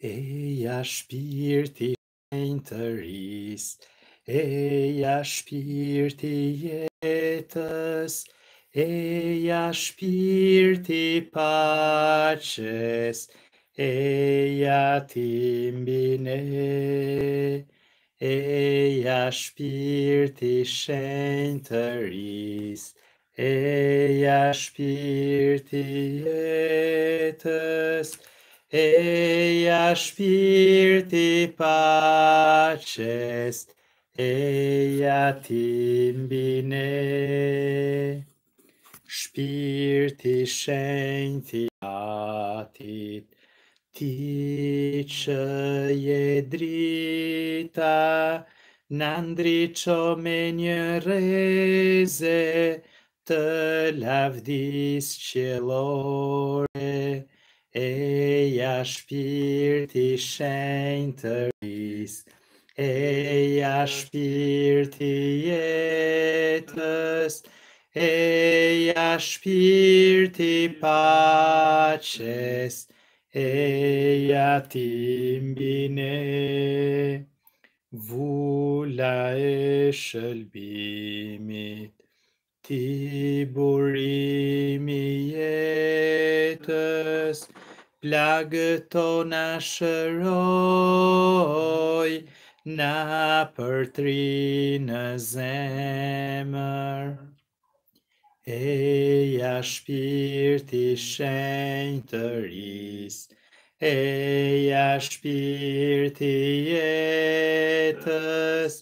Eja shpirti shenjë të ris, Eja shpirti jetës, Eja shpirti paches, Eja ti mbine, Eja shpirti shenjë të ris, Eja shpirti jetës, Eja shpirti jetës, Eja shpirti paqes, eja ti mbine, shpirti shenjti atit, ti që je drita, në ndri që me një reze, të lavdis qëllor, Eia Spirti Sanctoris, Eia Spirti Ietus, Eia Spirti Paces, Eia Timbine, Vula Eschel Bimit, Tiburimi Ietus, plagë të nashëroj, na përtri në zemër. Eja shpirti shenjë të rrisë, Eja shpirti jetës,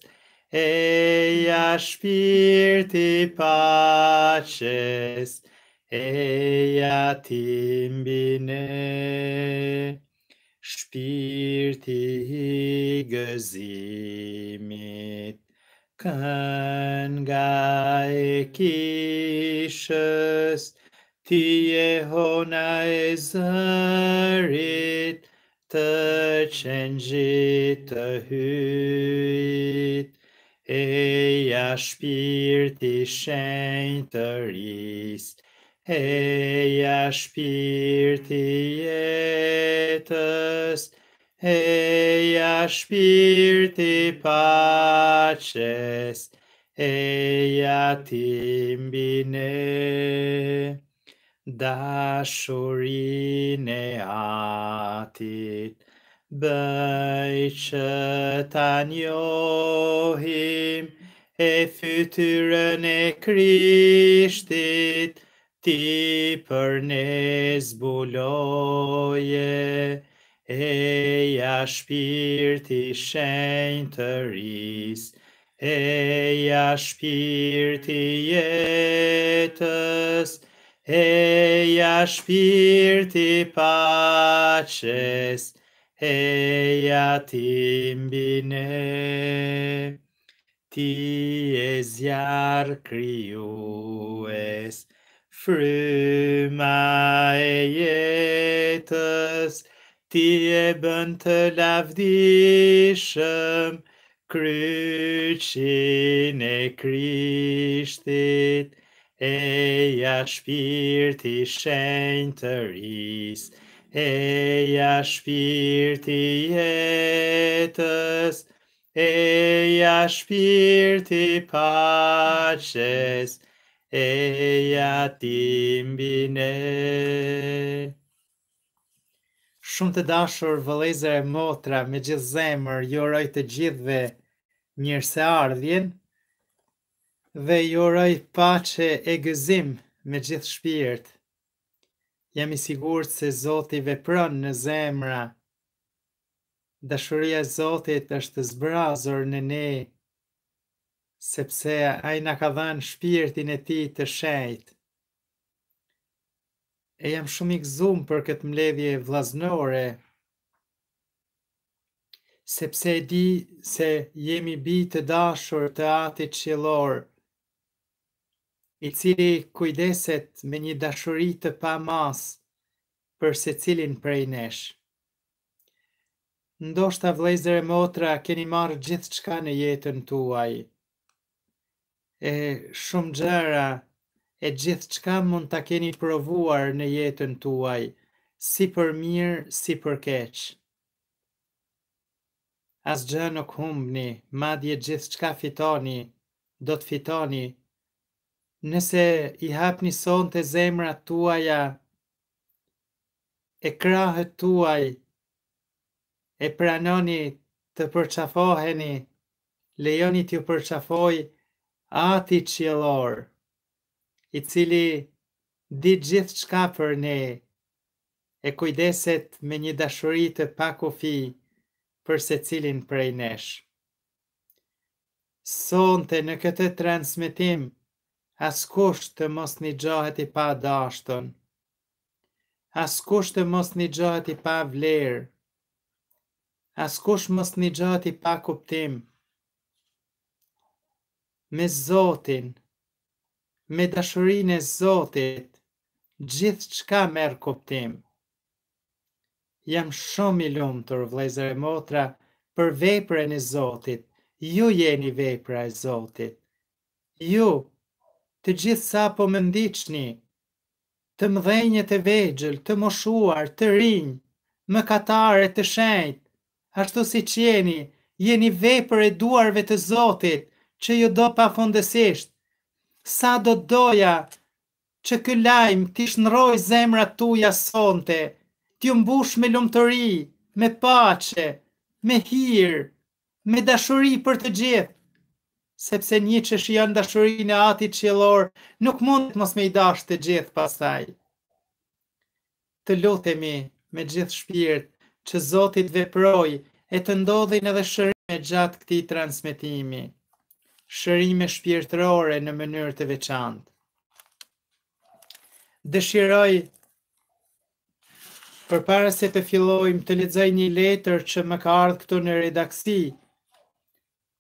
Eja shpirti paqes, shpirti paqes, Eja ti mbine, shpirti i gëzimit, kën nga e kishës, ti e hona e zërit, të qenë gjitë të hyjt, eja shpirti shenjë të rist, Eja shpirti jetës, Eja shpirti paches, Eja timbine, Dashurine atit, Bëj që ta njohim, E fytyrën e krishtit, ti për ne zbuloje, e ja shpirti shenjë të rrisë, e ja shpirti jetës, e ja shpirti paches, e ja timbine. Ti e zjarë kryues, Fryma e jetës, ti e bën të lavdishëm, kryqin e krishtit, e shpirti shenjë të ris, e shpirti jetës, e shpirti paqes, shpirti paqes, eja timbine. Shumë të dashur vëlezër e motra, me gjithë zemër, ju roj të gjithve mirë se ardhjen, dhe ju roj pache e gëzim me gjithë shpirt. Jam i sigur se Zoti vepron në zemra, dashuria e Zotit është zbrazor në ne, sepse ai na ka dhënë shpirtin e tij të shajt. E jam shumë i gëzuar për këtë mbledhje vlaznore, sepse e di se jemi bi të dashur të atit qëllor, i cili kujdeset me një dashuri të pa mas për se cilin prej nesh. Ndoshta vlezër e motra keni marrë gjithë qka në jetën tuajit e shumë gjëra e gjithë qka mund të keni provuar në jetën tuaj, si për mirë, si për keqë. As gjë nuk humbni, madje gjithë qka fitoni, do të fitoni, nëse i hapni son të zemrat tuaja, e krahët tuaj, e pranoni të përqafoheni, lejoni të përqafoj, ati qjelor, i cili di gjithë qka për ne, e kujdeset me një dashurit të pakufi për se cilin prej nesh. Sonte në këtë transmitim, askush të mos një gjahet i pa dashton, askush të mos një gjahet i pa vlerë, askush mos një gjahet i pa kuptimë, me Zotin, me dashurin e Zotit, gjithë qka merë kuptim. Jam shumë i lumë të rëvlezër e motra për veprën e Zotit, ju jeni vepra e Zotit. Ju, të gjithë sa po më ndiqni, të mdhenjët e vegjël, të moshuar, të rinj, më katare të shenjt, ashtu si qeni, jeni vepër e duarve të Zotit, që ju do pa fundesisht, sa do doja që kë lajmë t'i shnëroj zemra tuja sonte, t'ju mbush me lumëtëri, me pace, me hirë, me dashuri për të gjithë, sepse një që janë dashuri në ati qilor, nuk mund të mos me i dash të gjithë pasaj. Të lutemi me gjithë shpirt që Zotit veproj e të ndodhin edhe shërime gjatë këti transmitimi shërime shpirtërore në mënyrë të veçantë. Dëshiroj përpara se të fillojmë të lexoj një letër që më ka ardhur këtu në redaksi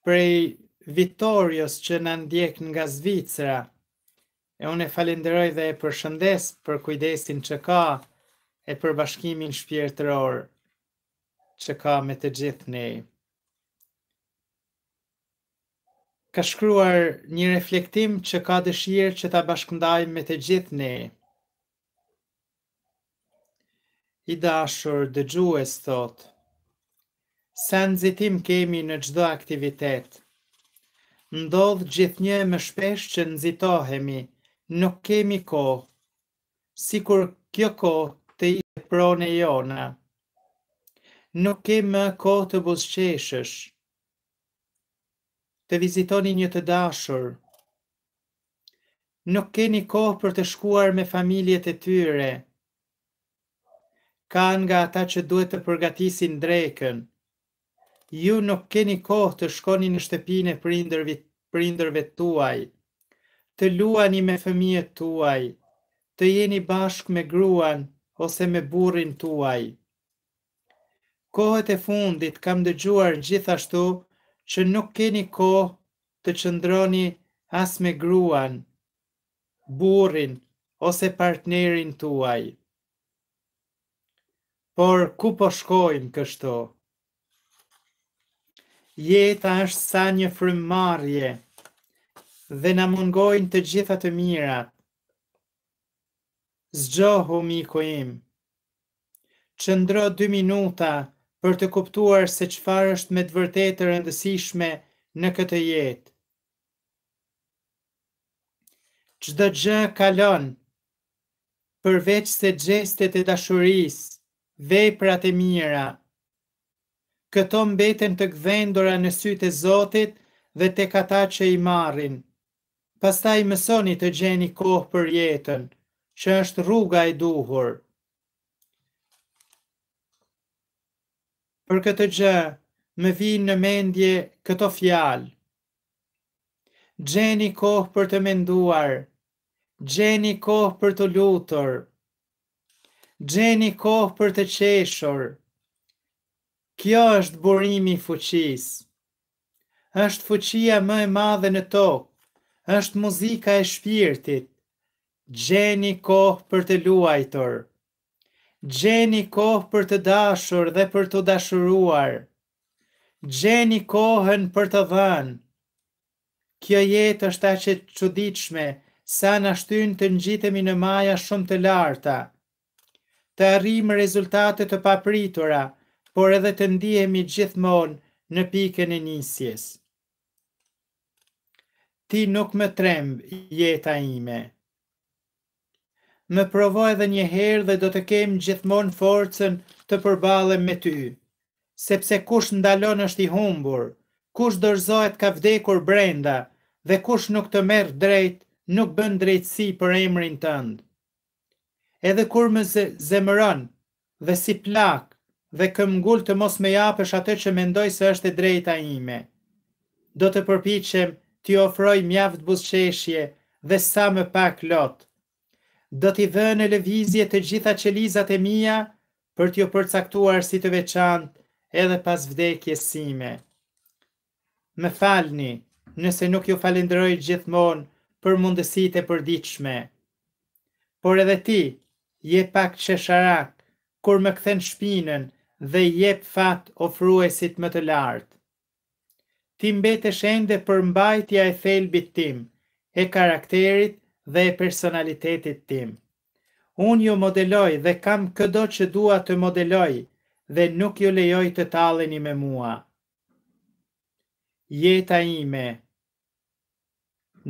prej Vitorios që na ndjek nga Zvicra. E unë e falenderoj dhe e përshëndes për kujdesin që ka e për bashkimin shpirtëror që ka me të gjithë ne. ka shkruar një reflektim që ka dëshirë që ta bashkëndaj me të gjithë ne. I dashur dëgjues thot, nëzitim kemi në gjdo aktivitet. Ndodh gjithë një më shpesh që nëzitohemi, nuk kemi ko, si kur kjo ko të i prone jona. Nuk kemi ko të busqeshësh, të vizitoni një të dashur. Nuk keni kohë për të shkuar me familjet e tyre. Ka nga ata që duhet të përgatisin drekën. Ju nuk keni kohë të shkoni në shtëpinë e prindërve prindërve tuaj, të luani me fëmijët tuaj, të jeni bashkë me gruan ose me burrin tuaj. Kohët e fundit kam dëgjuar gjithashtu që nuk keni kohë të qëndroni as me gruan, burin ose partnerin tuaj. Por ku po shkojmë kështu? Jeta është sa një frymëmarrje dhe na mungojnë të gjitha të mirat. Zgjohu miku im. Çëndro 2 minuta për të kuptuar se qëfar është me të vërtetë rëndësishme në këtë jetë. Qdo gjë kalon, përveç se gjestet e dashuris, veprat e mira, këto mbeten të gvendora në sytë e Zotit dhe të kata që i marrin. Pastaj mësoni të gjeni kohë për jetën, që është rruga e duhur. për këtë gjë me vinë në mendje këto fjalë. Gjeni kohë për të menduar, gjeni kohë për të lutur, gjeni kohë për të qeshur. Kjo është burimi fuqis. është fuqia më e madhe në tokë, është muzika e shpirtit. Gjeni kohë për të luajtorë gjeni kohë për të dashur dhe për të dashuruar, gjeni kohën për të dhënë. Kjo jetë është ta që të qëdiqme, sa në të njitemi në maja shumë të larta, të arrimë rezultatet të papritura, por edhe të ndihemi gjithmonë në pikën e nisjes. Ti nuk më trembë jeta ime më provoj edhe një herë dhe do të kem gjithmonë forcën të përballem me ty. Sepse kush ndalon është i humbur, kush dorëzohet ka vdekur brenda dhe kush nuk të merr drejt nuk bën drejtësi për emrin tënd. Edhe kur më zemëron dhe si plak dhe këm ngull të mos me japësh atë që mendoj se është e drejta ime. Do të përpiqem ti ofroj mjaft buzqeshje dhe sa më pak lot do t'i vë në levizje të gjitha qelizat e mija për t'ju përcaktuar si të veçant edhe pas vdekje sime. Më falni nëse nuk ju falendroj gjithmonë për mundësit e përdiqme. Por edhe ti, je pak që sharak, kur më këthen shpinën dhe jep fat ofruesit më të lartë. Ti mbetesh ende për mbajtja e thelbit tim, e karakterit dhe e personalitetit tim. Unë ju modeloj dhe kam këdo që dua të modeloj dhe nuk ju lejoj të taleni me mua. Jeta ime,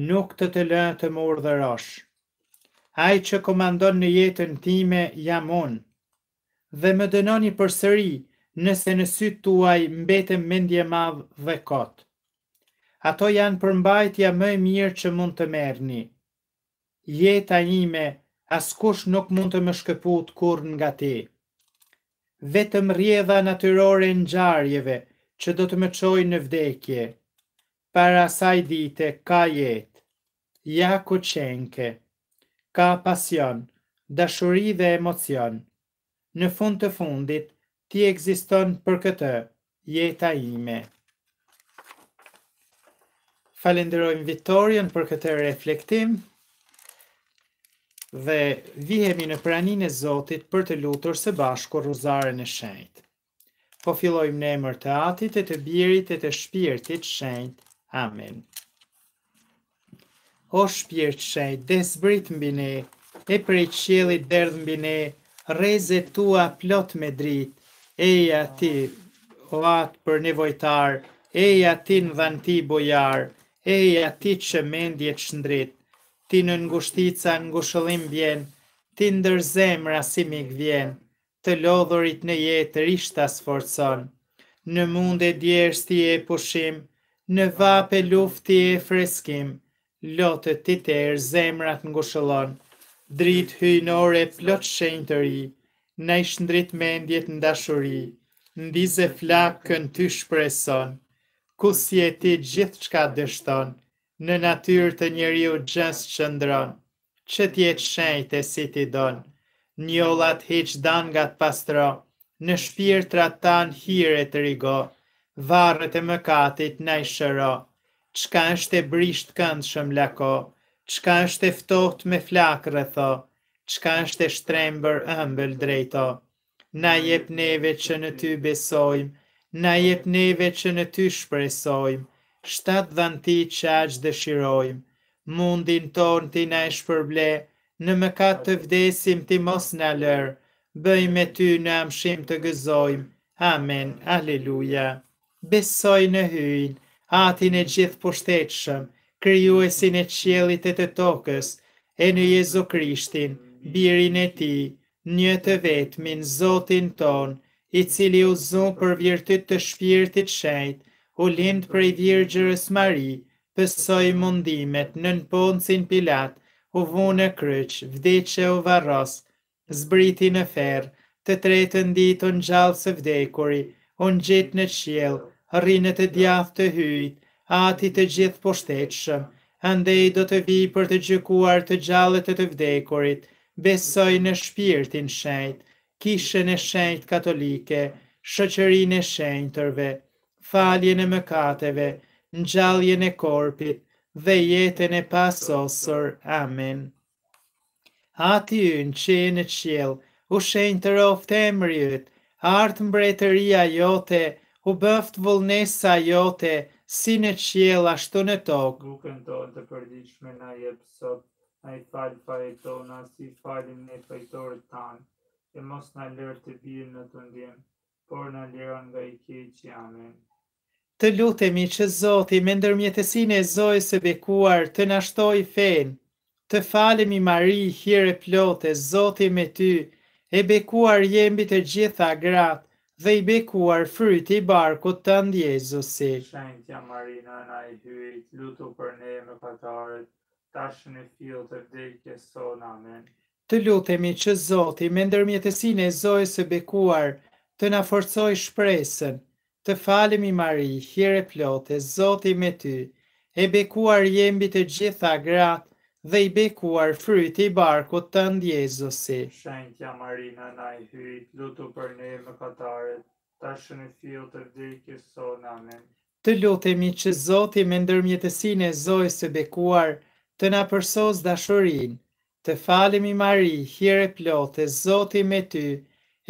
nuk të të lënë të më urdhërosh. Ai që komandon në jetën time jam unë dhe më dënoni për sëri nëse në sytë tuaj mbetem mendje madhë dhe kotë. Ato janë përmbajtja më e mirë që mund të merrni jeta ime, askush nuk mund të më shkëput kur nga ti. Vetëm rjedha natyrore në gjarjeve që do të më qoj në vdekje. Para saj dite ka jetë, ja ku qenke, ka pasion, dashuri dhe emocion. Në fund të fundit, ti egziston për këtë, jeta ime. Falenderojmë Vitorion për këtë reflektim dhe vihemi në praninë e Zotit për të lutur së bashku rozarën e shenjtë. Po fillojmë në emër të Atit e të Birit e të Shpirtit Shenjt. Amen. O Shpirt Shenjt, desbrit mbi ne, e prej qiellit derdh mbi ne, reze tua plot me drit, eja ti, o atë për nevojtar, eja ti në dhanti bojar, eja ti që mendje të ti në ngushtica në ngushëllim vjen, ti në dërzem rasimik vjen, të lodhurit në jetë rishta sforëson, në mund e djerës ti e pushim, në vape lufti luft ti e freskim, lotë ti të e zemrat në ngushëllon, dritë hyjnore plotë shenjë të ri, në ishë ndritë mendjet në dashuri, në dize flakë kënë shpreson, ku si e ti gjithë qka dështonë, Në natyrë të njeriu gjës gjësë qëndron, që tjetë shenjë të si ti donë, njollat heqë danë nga pastro, në shpirë të ratanë hire të rigo, varët e mëkatit në i shëro, qka është e brisht këndë shëm lako, qka është e ftoht me flakë rëtho, qka është e shtrembër ëmbël drejto. Na jep neve që në ty besojmë, na jep neve që në ty shpresojmë, Shtatë dhanti në ti dëshirojmë, mundin tonë ti na e shpërble, në më ka të vdesim ti mos në lërë, bëj me ty në amshim të gëzojmë, amen, aleluja. Besoj në hyjnë, atin e gjithë pushtetëshëm, kryuesin e qjelit e të tokës, e në Jezu Krishtin, birin e ti, një të vetëmin, Zotin ton, i cili u zonë për vjërtit të shpirtit shajtë, u lind për i virgjërës Mari, pësoj mundimet në në pilat, u vunë në kryq, vdeqe u varros, zbriti në ferë, të tretën ditë unë gjallë së vdekuri, unë gjitë në qjelë, rrinë të djathë të hyjtë, ati të gjithë ande i do të vi për të gjykuar të gjallët të të vdekurit, besoj në shpirtin shenjtë, kishën e shenjtë katolike, shëqërin e shenjtërve, faljen e mëkateve, ngjalljen e korpit dhe jetën e pasosur. Amen. Ati ynë që e në qjel, u shenjë të roftë e mërjët, artë mbretëria jote, u bëft vullnesa jote, si në qjel ashtu në tokë. Nukën tonë të përdiqme na jepë sot, na i falë fare tona, si falin e fajtorët tanë, e mos në lërë të bjën në të ndjenë, por në lërën nga i keqë, amen të lutemi që Zoti me ndërmjetësinë e Zojës së bekuar të na shtojë fen. Të falemi Mari, hire plotë, Zoti me ty, e bekuar jembi të gjitha gratë, dhe i bekuar fryti i barkut të ndjezusi. shenjtja Marina na i hyrit, lutu për ne me fatarët, tashën e fil të vdekje son, amen. Të lutemi që Zoti, me ndërmjetësinë e Zojës e bekuar, të na forcoj shpresën, Të falim i mari, hire plote, zoti me ty, e bekuar jembi të gjitha gratë, dhe i bekuar fryti i barku të ndjezusi. Shenkja Marina na i hyri, lutu për ne më katare, ta shënë fil të vdikë so, son, amen. Të lutemi që Zoti me ndërmjetësin e zojës së bekuar, të na përsos dashurin, të falemi Mari, hire plote, Zoti me ty,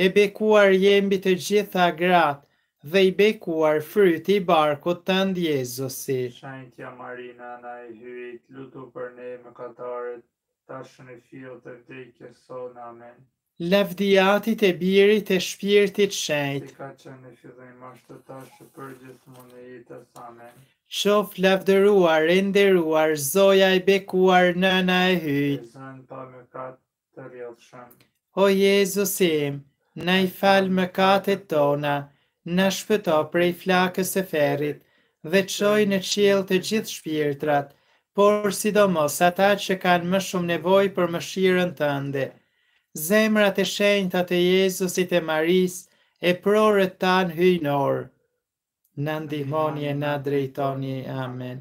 e bekuar jembi të gjitha gratë, dhe i bekuar fryti i barkut të ndjezusi. Shajtja Marina, na i hyrit, lutu për ne më katarët, tashën e fillë të vdekje sonë, amen. Lavdiatit e birit e shpirtit shajt. Si ka që fillim ashtë të për gjithë mune i Qof lavdëruar, enderuar, zoja i bekuar në në e hyjt. E pa më të rjelëshëm. O Jezusim, në i falë më katët tona, Në shpëto prej flakës e ferit, dhe qoj në qilë të gjithë shpirtrat, por sidomos ata që kanë më shumë nevoj për më shiren të ndë. Zemrat e shenjta të Jezusit e Maris e prorët tanë hyjnor. Në ndihonje, në drejtonje, amen.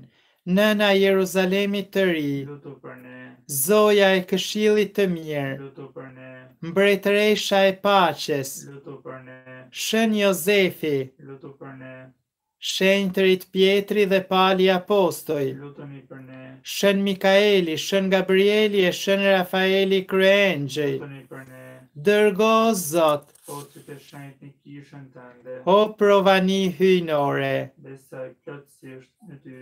Nëna Jeruzalemi të ri, Lutu për ne, Zoja e këshilit të mirë, Lutu për ne, e paches, Lutu për ne, Shen Jozefi. Lutu për ne. Shen Trit Pietri dhe Pali Apostoj. Lutemi për ne. Shen Mikaeli, Shen Gabrieli e Shen Rafaeli Kryengjej. Lutemi për ne. Dërgo Zot. O që të shenjit një kishën të ndë. O provani hynore. Dhe sa këtësisht në ty.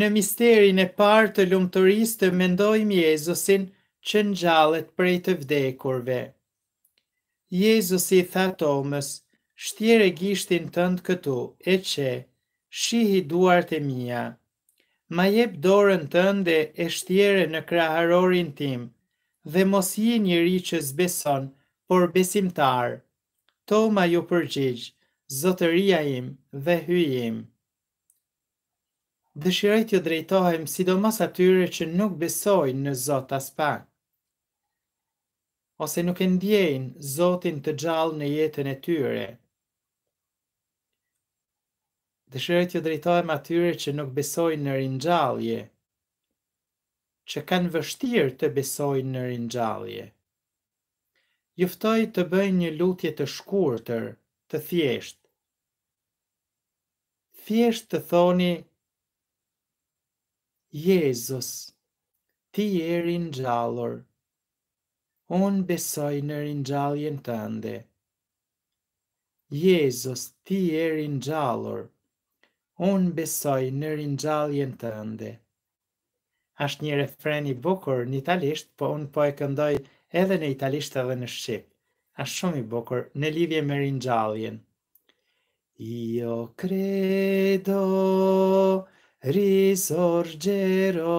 Në misterin e partë të lumëtërisë të mendojmë Jezusin që në gjallet prej të vdekurve. Dhe Jezus i tha Tomës, shtjere gishtin tëndë këtu, e që, shihi duart e mija. Ma jep dorën tënde e shtjere në kraharorin tim, dhe mos i njëri që zbeson, por besimtar. Toma ju përgjigjë, zotëria im dhe hyjim. Dëshirojt ju drejtohem sidomos atyre që nuk besojnë në Zot as pak ose nuk e ndjejnë Zotin të gjallë në jetën e tyre. Dëshirë të drejtojmë atyre që nuk besojnë në rinjallje, që kanë vështirë të besojnë në rinjallje. Juftoj të bëjnë një lutje të shkurëtër, të thjeshtë. Thjeshtë të thoni, Jezus, ti e rinjallorë unë besoj në rinjalljen të ndë. Jezus, ti e rinjallur, unë besoj në rinjalljen të ndë. Ashtë një refren i bukur në italisht, po unë po e këndoj edhe në italisht edhe në shqip. Ashtë shumë i bukur në lidhje me rinjalljen. Io credo, risorgerò.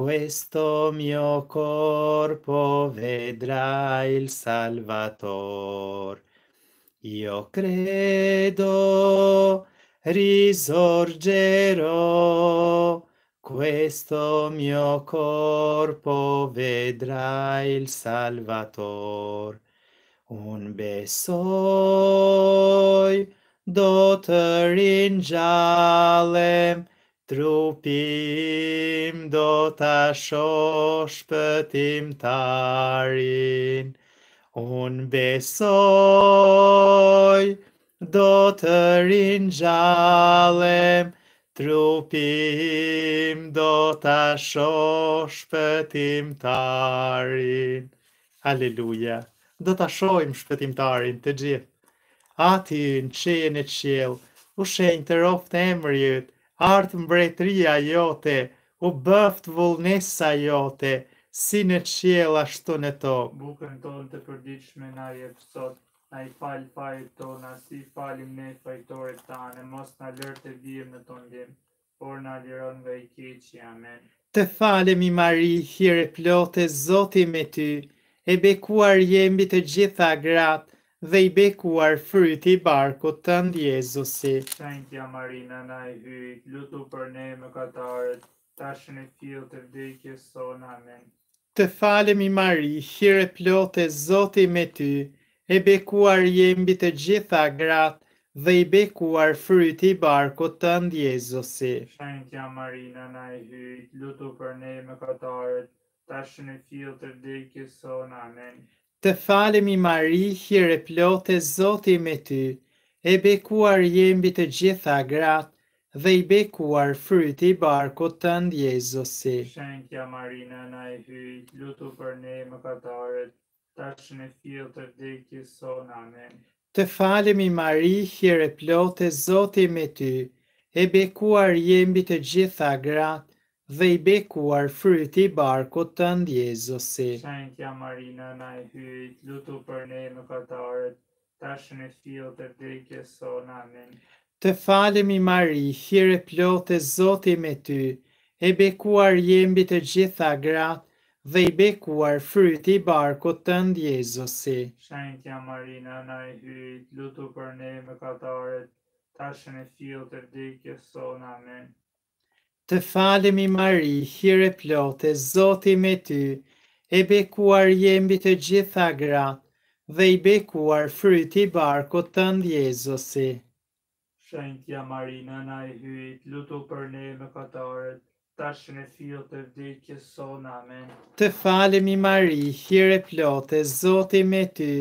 Questo mio corpo vedrà il Salvatore. Io credo, risorgerò. Questo mio corpo vedrà il Salvatore. Un besoj do të rinjallem, trupim do të shosh pëtim tarin, unë besoj do të rinjallem, trupim do të shosh pëtim tarin. Aleluja, do të shojmë shpëtim tarin të gjithë, ati në qenë e qelë, u shenjë të roftë e artë mbretria jote, u bëft vullnesa jote, si në qjela shtu në to. Bukën tonë të përdiqme në aje pësot, në i falë pajë tonë, si falim ne fajtore të tane, mos në lërë të dhirë në tonë dhimë, por në lërën dhe i keqë, amen. Të falem i mari, hire plote, Zotim me ty, e bekuar jembi të gjitha gratë, dhe i bekuar fryti i barkut të ndjezusi. Shenkja Marina na i hyjt, lutu për ne më katarët, tashën e fil të vdekje son, amen. Të falemi Mari, hire plote zoti me ty, e bekuar jembi të gjitha gratë, dhe i bekuar fryti i barkut të ndjezusi. Shenkja Marina na i hyjt, lutu për ne më katarët, tashën e fil të vdekje son, Amen. Të falemi mari, hire plote, zoti me ty, e bekuar jembi të gjitha gratë, dhe i bekuar fryti i barku të ndjezosi. Shenkja Marina na e hy, lutu për ne më ta tash në fil të vdekje son, amen. Të falemi mari, hire plote, zoti me ty, e bekuar jembi të gjitha gratë, dhe i bekuar fryti barko të ndjezësi. Shantja Marina, na e hyt, lutu për ne në katarët, tashën e fil të vdekje në amen. Të falemi Mari, hire plote zoti me ty, e bekuar jembi të gjitha gratë, dhe i bekuar fryti barko të ndjezësi. Shantja Marina, na e hyt, lutu për ne në katarët, tashën e fil të vdekje son, në Amen. Të falemi Mari, hire plotë, Zoti me ty, e bekuar je mbi të gjitha gratë, dhe i bekuar fryti i barkut të ndjezosi. Jezusi. Marina, Mari, e hyjt, lutu për ne mëkatarët, tash e fill të vdekjes son. Amen. Të falemi Mari, hire plotë, Zoti me ty,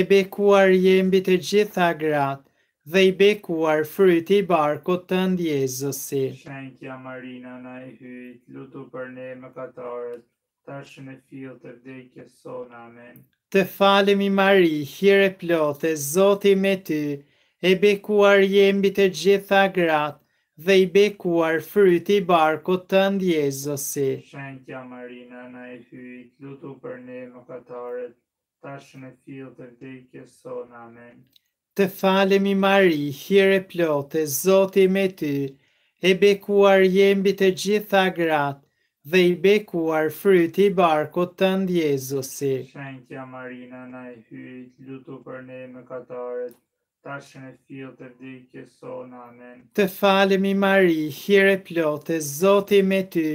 e bekuar je mbi të gjitha grat dhe i bekuar fryti i barkut të ndjezësi. Shenkja Marina na i hyjt, lutu për ne më katarët, tashën e fil të vdekje sonë, amen. Të falemi Mari, hire plote, zoti me ty, e bekuar jembi të gjitha gratë, dhe i bekuar fryti i barkut të ndjezësi. Shenkja Marina na i hyjt, lutu për ne më katarët, tashën e fil të vdekje sonë, amen të falemi mari, hire plote, zoti me ty, e bekuar jembi të gjitha gratë, dhe i bekuar fryti i barko të ndjezusi. Shënjë marina, na i lutu për ne me kataret, ta shënë të tjilë të dikje, so amen. Të falemi i mari, hire plote, zoti me ty,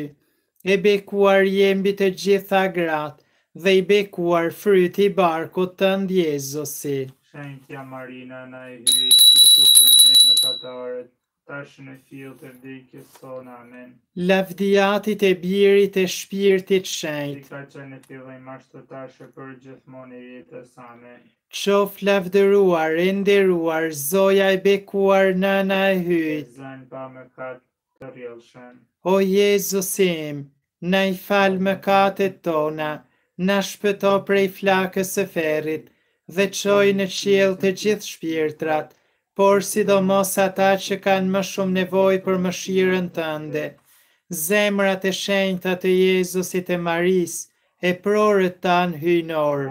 e bekuar jembi të gjitha gratë, dhe i bekuar fryti i barko të ndjezusi. Shëntja Marina në e hyri, lutu për ne më katarët, tash në fil të vdekjes sonë, amen. Lavdiatit e birit e shpirtit shenjt. Si ka që në fillim ashtë të tashë për gjithmonë i jetës, amen. Qof lavdëruar, enderuar, zoja e bekuar në në e hyjt. Zanë pa më katë të rjelëshen. O Jezusim, në i falë më katët tona, në shpëto prej flakës e ferit, dhe qoj në qiel të gjithë shpirtrat, por sidomos ata që kanë më shumë nevoj për më shiren të ndë. Zemrat e shenjta të Jezusit e Maris, e prorët tanë hynor.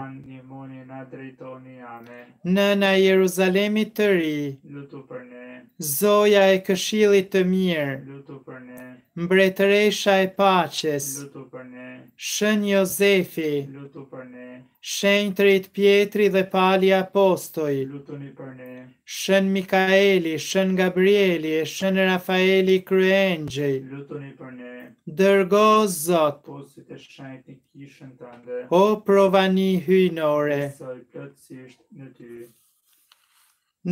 Nëna Jeruzalemi të ri, lutu për ne. Zoja e këshillit të mirë, lutu për ne. Mbretëresha e paqes, lutu për ne. Shën Jozefi, lutu për ne. Shenjtrit Pietri dhe Pali Apostoj, lutoni për ne. Shen Mikaeli, Shen Gabrieli, Shen Rafaeli Kryengjej, lutoni për ne. Dërgo Zot, të o provani hynore, në ty.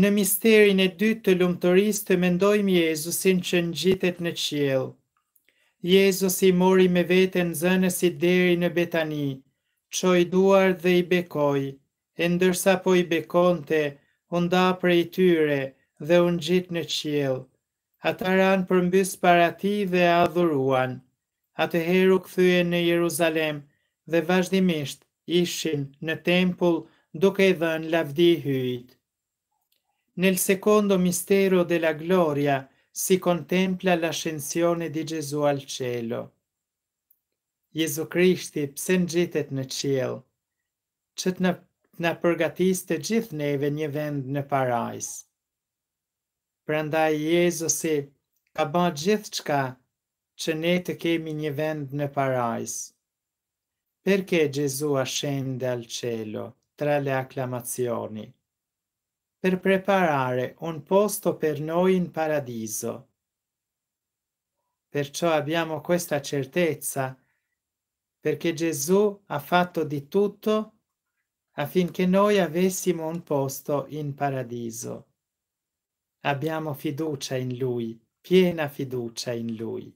Në misterin e dy të lumëtëris të mendojmë Jezusin që në gjithet në qjelë. Jezusi mori me vete zënës i deri në Betaninë, qoj duar dhe i bekoj, e ndërsa po i bekonte, unë da prej tyre dhe unë gjitë në qjel. Ata ranë përmbys para ti dhe adhuruan. Ate heru këthuje në Jeruzalem dhe vazhdimisht ishin në tempull duke i në lavdi hyjt. Nel secondo mistero della gloria si contempla l'ascensione di Gesù al cielo. Jezu Krishti pse gjithet në qiell, që të na përgatis të gjithë neve një vend në parajs. Prandaj Jezusi ka bën gjithë qka që ne të kemi një vend në parajs. Perché Gesù ascende al cielo tra le acclamazioni? Per preparare un posto per noi in paradiso. Perciò abbiamo questa certezza perché Gesù ha fatto di tutto affinché noi avessimo un posto in paradiso. Abbiamo fiducia in Lui, piena fiducia in Lui.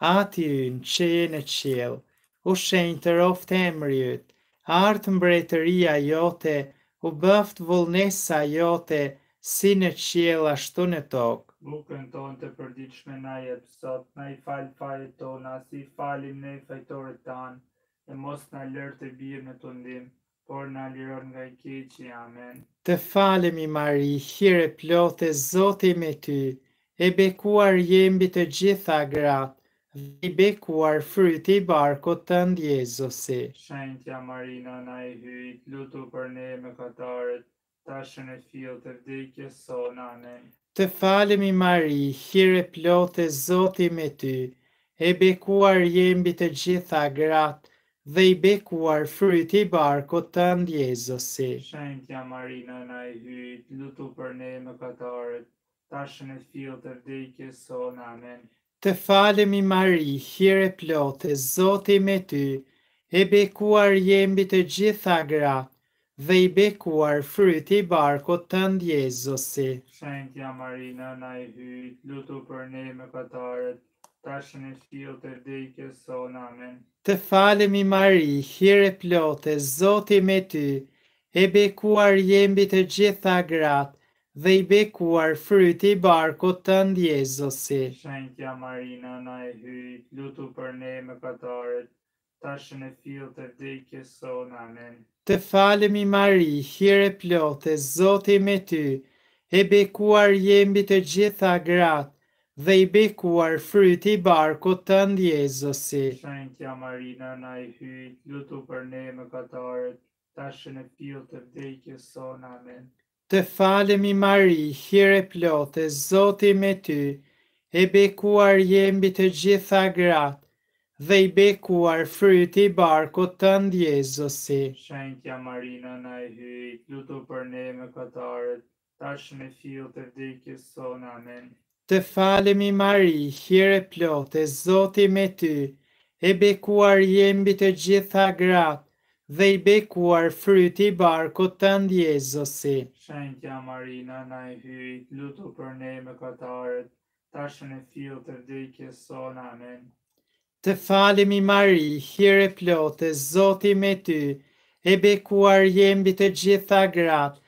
Ati un cene ciel, u shenter of temriut, art mbretëria jote, u bëft vullnesa jote, si në qiel ashtu në tokë lukën tonë të përdiqme na i epsot, na i falë fajet tonë, si i falim ne i fajtore tanë, e mos na lërë të birë në të ndimë, por na lërë nga i keqi, amen. Të falemi, Mari, hire plote, zoti me ty, e bekuar jembi të gjitha gratë, dhe i bekuar fryti i barko të ndjezësi. Shantja Marina na i hyi, lutu për ne me këtarët, tashën e fil të vdekje sona amen të falemi, mari, hire plotë e zoti me ty, e bekuar jembi të gjitha gratë, dhe i bekuar fryti i barko të ndjezësi. Shënë tja marina na i hyrit, lutu për ne më këtarët, tashën e fjo të vdekje son, amen. Të falemi, mari, hire plotë e zoti me ty, e bekuar jembi të gjitha gratë, dhe i bekuar fryti i barkut të ndjezësi. Shëntja Marina, na i hyjt, lutu për ne me këtarët, tashën e shkjil të dhejtje son, në amen. Të falem i Mari, hire plote, zoti me ty, e bekuar jembi të gjitha gratë, dhe i bekuar fryti i barko të ndjezësi. Shënkja Marina, na e hyjt, lutu për ne me këtarët, tashën e qilë të vdekje sonë, amen. Të falemi Mari, hire plote, Zote me ty, e bekuar jembi të gjitha gratë, dhe i bekuar fryti barko të ndjezësi. Shantja Marina, na i hyjt, lutu për ne më katarët, tashën e pil të vdekje son, amen. Të falemi Mari, hire plote, Zote me ty, e bekuar jembi të gjitha gratë, dhe i bekuar fryti i barkut të ndjezësi. Shenkja Marina në e hyi, lutu për ne me këtarët, tash me fil të vdikjës son, amen. Të falemi Mari, hire plote, zoti me ty, e bekuar jembi të gjitha gratë, dhe i bekuar fryti i barkut të ndjezësi. Shenkja Marina në e hyi, lutu për ne me këtarët, tash me fil të vdikjës son, Amen. Të falemi, mari, hire plotë, zoti me ty, e bekuar jembi të gjitha gratë,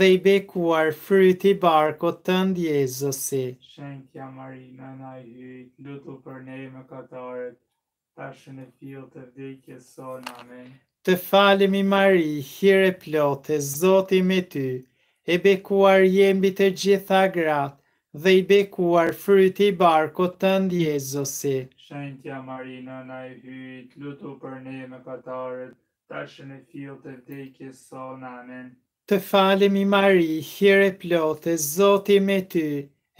dhe i bekuar fryti barko të ndjezësi. Shënkja mari, në në i hyjt, lutu për ne i më katarët, tashën e fjo të vdekje son, amen. Të falemi, mari, hire plotë, zoti me ty, e bekuar jembi të gjitha gratë, dhe i bekuar fryti barko të ndjezësi. Shëntja Marina na i hyjt, lutu për ne me katarët, tashën e fil të vdekjes son, amen. Të falim i mari, hire plotë, zoti me ty,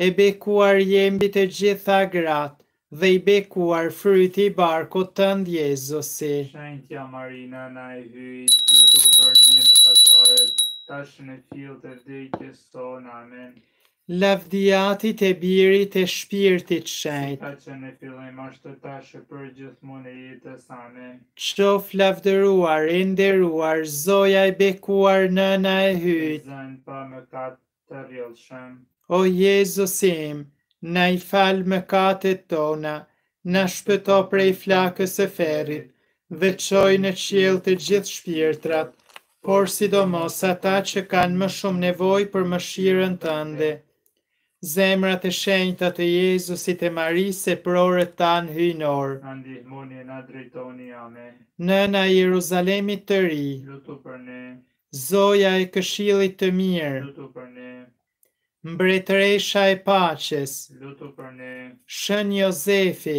e bekuar jembi të gjitha gratë, dhe i bekuar fryti i barku të ndjezusi. Shëntja Marina na i hyjt, lutu për ne me katarët, tashën e fil të vdekjes son, amen lavdiati të birit e shpirtit shajt. Ta që në është të tashë për gjithë jetës, amen. Qof lavdëruar, inderuar, zoja i bekuar nëna e hytë, Zën pa më katë të O Jezusim, në i falë më katët tona, në shpëto prej flakës e ferit, dhe qoj në qilë të gjithë shpirtrat, por sidomos ata që kanë më shumë nevoj për më shiren të ndë zemrat e shenjta të Jezusit e Marisë për orët tanë hyjnor. Na ndihmoni e na drejtoni. Amen. Nëna e Jeruzalemit të ri, lutu për ne. Zoja e Këshillit të mirë, lutu për ne mbretëresha e paqes, lutu për ne, shën Jozefi,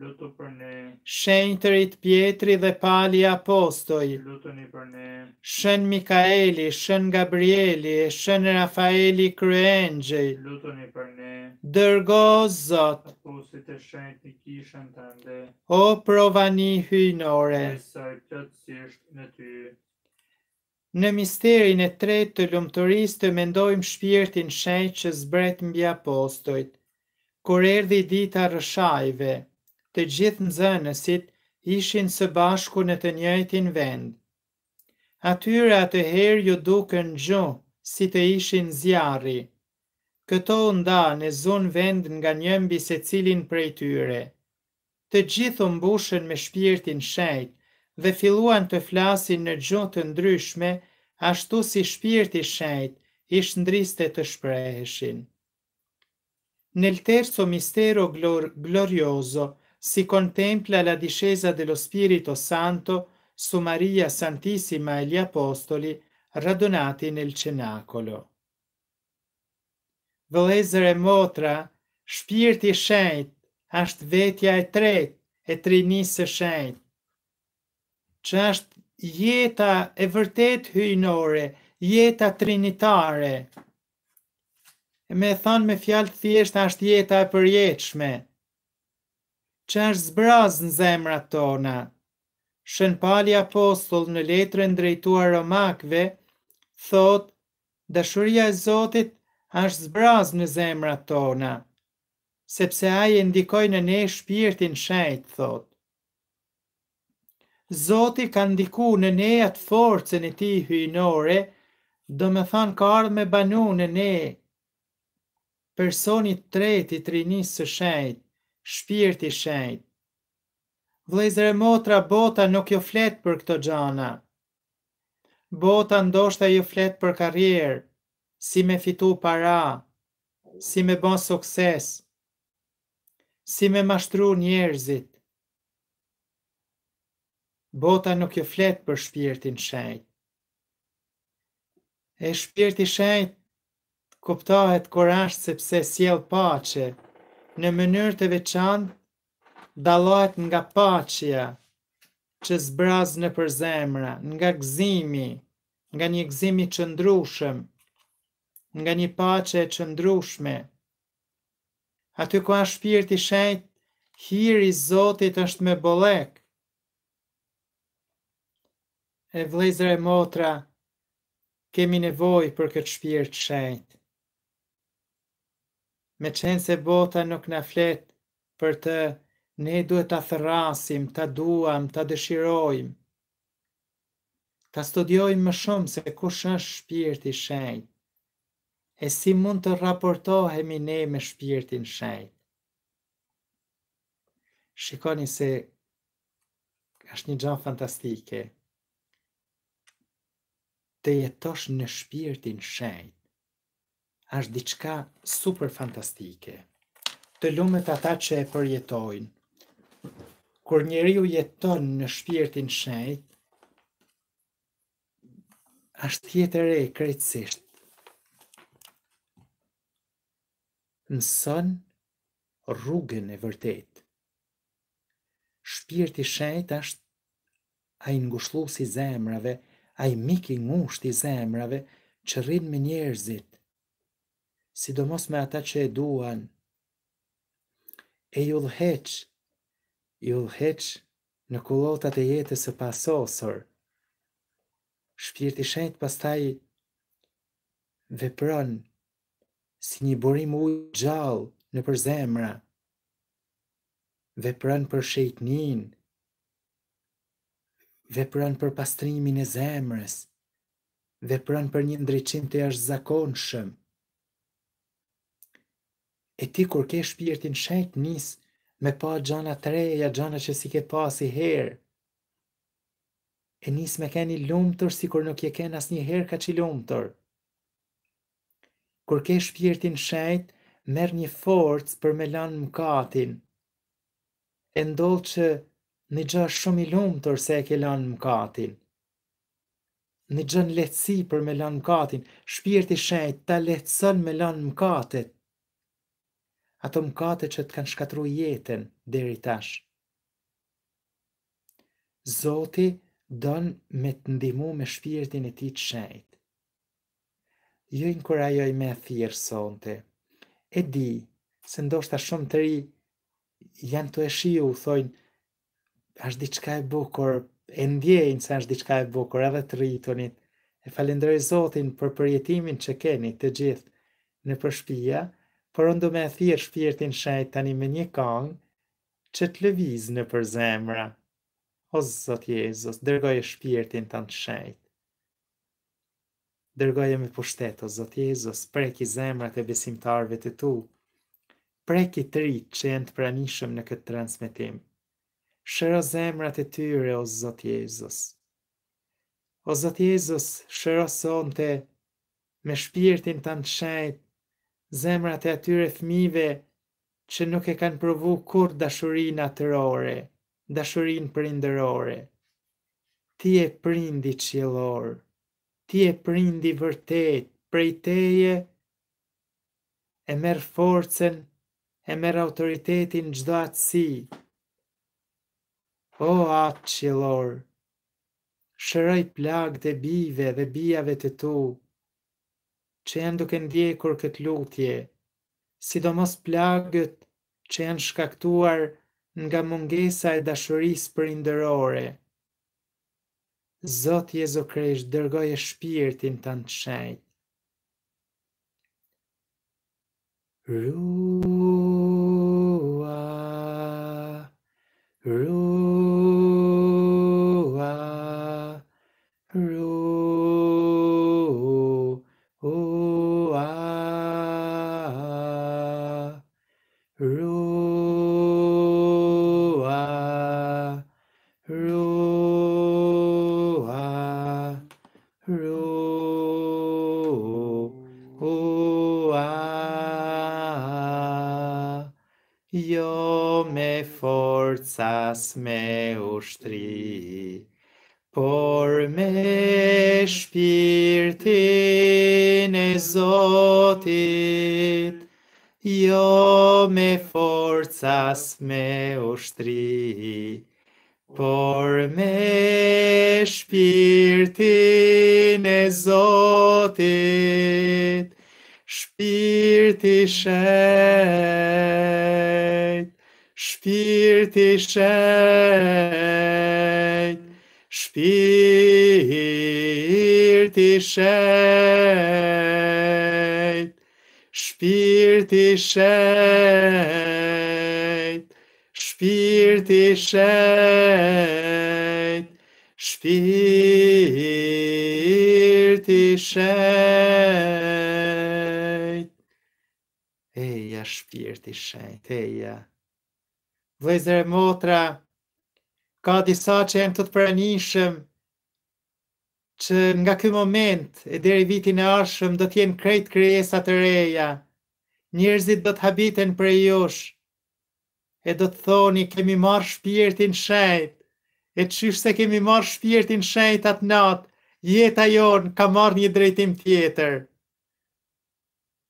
lutu për ne, shenjtërit Pietri dhe pali apostoj, lutu një për ne, shën Mikaeli, shën Gabrieli, shën Rafaeli Kryengjej, lutu një për ne, dërgo zot, apusit e shenjt një kishën të ndë, o provani hynore, e sa e të të në ty, Në misterin e tretë të lumëturisë të mendojmë shpirtin shenjë që zbret mbi apostojt. Kur erdi dita rëshajve, të gjithë zënësit ishin së bashku në të njëjtin vend. Atyre atë herë ju duke në si të ishin zjarri. Këto nda në zonë vend nga njëmbi se cilin prej tyre. Të gjithë mbushën me shpirtin shenjë, dhe filluan të flasin në gjotë të ndryshme, ashtu si shpirti shajt ishtë ndriste të shpreheshin. Në terzo mistero glor glorioso, si contempla la discesa dello Spirito Santo su Maria Santissima e gli Apostoli radonati nel cenacolo. Vëlezër e motra, shpirti shenjt, ashtë vetja e tret, e trinisë shenjt që është jeta e vërtet hyjnore, jeta trinitare. Me thonë me fjallë thjeshtë është jeta e përjeqme, që është zbrazë në zemra tona. Shënpali Apostol në letrën drejtuar romakve, thotë, dëshuria e Zotit është zbrazë në zemra tona, sepse aje ndikoj në ne shpirtin shajtë, thotë. Zoti ka ndiku në ne atë forcën e ti hyjnore, do me thanë ka ardhë me banu në ne Personit treti trinisë së shajt, shpirti shajt. Vlezër e motra bota nuk jo fletë për këto gjana. Bota ndoshta jo fletë për karrierë, si me fitu para, si me bon sukses, si me mashtru njerëzit bota nuk ju flet për shpirtin shenjt. E shpirti shenjt kuptohet kur ashtë sepse sjell paqe në mënyrë të veçantë dallohet nga paqja që zbraz në përzemra, nga gëzimi, nga një gëzimi që ndrushëm, nga një pache e që ndrushme. Aty ku a shpirti shenjt, hiri zotit është me bolek, e vlezër e motra, kemi nevoj për këtë shpirë të shenjtë. Me qenë se bota nuk në fletë për të, ne duhet të thërasim, të duam, të dëshirojmë, të studiojmë më shumë se kush është shpirë të shenjtë, e si mund të raportohemi ne me shpirtin shenjtë. Shikoni se është një gjahë fantastike të jetosh në shpirtin shenjt, është diçka super fantastike. Të lumet ata që e përjetojnë, kur njeri jeton në shpirtin shenjt, është tjetër e krejtësisht. Në sën, rrugën e vërtet. Shpirti shenjt është a i si zemrave, a i miki ngusht i zemrave që rrinë me njerëzit, sidomos me ata që e duan, e ju dheq, ju dheq në kulotat e jetës e pasosër, shpirti shenjt pas taj vepron si një burim ujë gjallë në për zemra, vepron për shejtnin, vepron për pastrimin e zemrës, vepron për një ndryqim të jashtë zakonëshëm. E ti kur ke shpirtin shenjt nisë me pa gjana të reja, gjana që si ke pasi herë, e nisë me keni lumëtër si kur nuk je ken as një herë ka që lumëtër. Kur ke shpirtin shenjt, merë një forcë për me lanë mkatin, e ndollë që Në gjë shumë i lumë tërse e ke lanë mëkatin. Një gjë në letësi për me lanë mëkatin, shpirti shenjt të letësën me lanë mëkatit. Ato mëkatit që të kanë shkatru jetën deri tash. Zoti dënë me të ndimu me shpirtin e ti të shenjt. Jo inkurajoj me thirë sonte. E di, se ndoshta shumë të ri, janë të eshiu, thojnë, është diçka e bukur, e ndjejnë se është diçka e bukur edhe të rritunit. E falenderoj Zotin për përjetimin që keni të gjithë në përshpia, por ndo me e thirë shpirtin shajt tani me një kongë që të lëviz në përzemra. O Zot Jezus, dërgoj e shpirtin të në shajt. Dërgoj e me pushtet, o Zot Jezus, preki zemrat e besimtarve të tu, preki të rritë që e në të pranishëm në këtë transmitimë shëro zemrat e tyre, o Zotë Jezus. O Zotë Jezus, shëro sonte me shpirtin të në shajt, zemrat e atyre fmive që nuk e kanë provu kur dashurin atërore, dashurin përindërore. Ti e prindi qëllor, ti e prindi vërtet, prej teje e merë forcen, e merë autoritetin gjdo atësi, o atë qilor, shëraj plak dhe bive dhe bijave të tu, që janë duke ndjekur këtë lutje, sidomos plagët që janë shkaktuar nga mungesa e dashuris për indërore. Zot Jezu Kresh dërgoj e shpirtin të në të shajtë. ti shenjt, shpirti ti shenjt, shpirë ti shenjt, shpirti ti shenjt, shpirë ti shenjt, eja shpirë shenjt, eja vlezër e motra, ka disa që janë të të pranishëm, që nga këj moment e deri vitin e arshëm do t'jen krejt krejesa të reja, njërzit do t'habiten për e jush, e do të thoni kemi marrë shpirtin shajt, e qysh se kemi marrë shpirtin shajt atë natë, jeta jonë ka marrë një drejtim tjetër.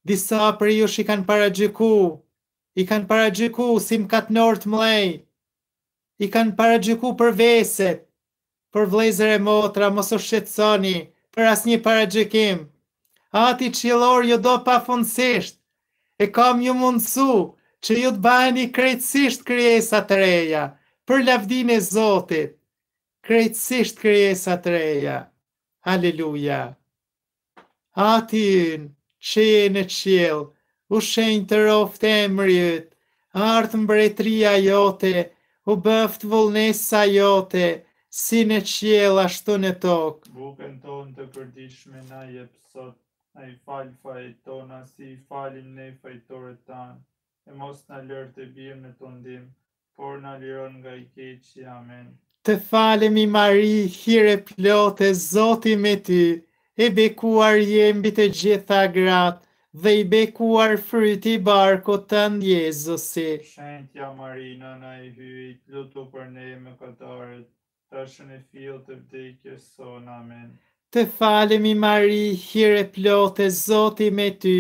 Disa për jush i kanë para gjyku, i kanë paragjiku si më katë nërtë të mlej, i kanë paragjiku për veset, për vlezër e motra, mos o shqetsoni, për asë një paragjikim. Ati qilor ju do pa fundësisht, e kam ju mundësu që ju të bani krejtësisht kryesa të reja, për lavdin e Zotit, krejtësisht kryesa të reja. Haleluja. Ati yn, që e në qilë, u shenjë të roftë e mërjët, artë mbretria jote, u bëftë vullnesa jote, si në qjel ashtu në tokë. Bukën tonë të përdishme na jepë sot, na i falë fajt tona, si i falim ne i fajtore tanë, e mos në lërë të birë në tundim, por në lërën nga i keqë, amen. Të falem i mari, hire plote, zotim e ty, e bekuar jembi të gjitha gratë, dhe i bekuar fryti barkut të ndjezësi. Shentja Marina në i hyjt, lutu për ne me këtarët, të shën e fil të vdikje son, amen. Të falemi Mari, hire e zoti me ty,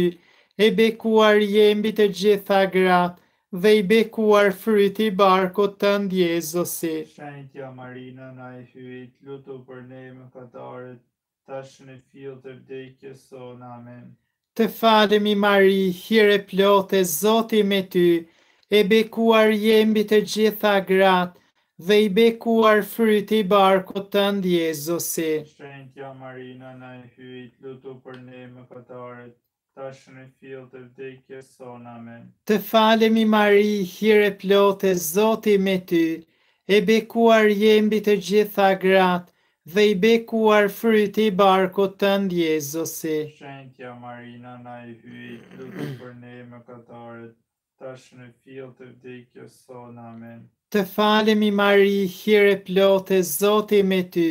e bekuar jembi të gjitha gratë, dhe i bekuar fryti barkut të ndjezësi. Shentja Marina në i hyjt, lutu për ne me këtarët, të shën e fil të vdikje son, amen. Të falemi mari, hire e zoti me ty, e bekuar jembi të gjitha gratë, dhe i bekuar fryti barku të ndjezusi. Shëntja Marina, në e hyjt, lutu për ne më këtarët, tashën e fil të vdekje son, amen. Të falemi mari, hire e zoti me ty, e bekuar jembi të gjitha gratë, dhe i bekuar fryti barkut të ndjezësi. Shentja Marina na i hyi, lutë për ne me këtarët, tash në fil të vdekjo son, amen. Të falemi Mari, hire plote, zoti me ty,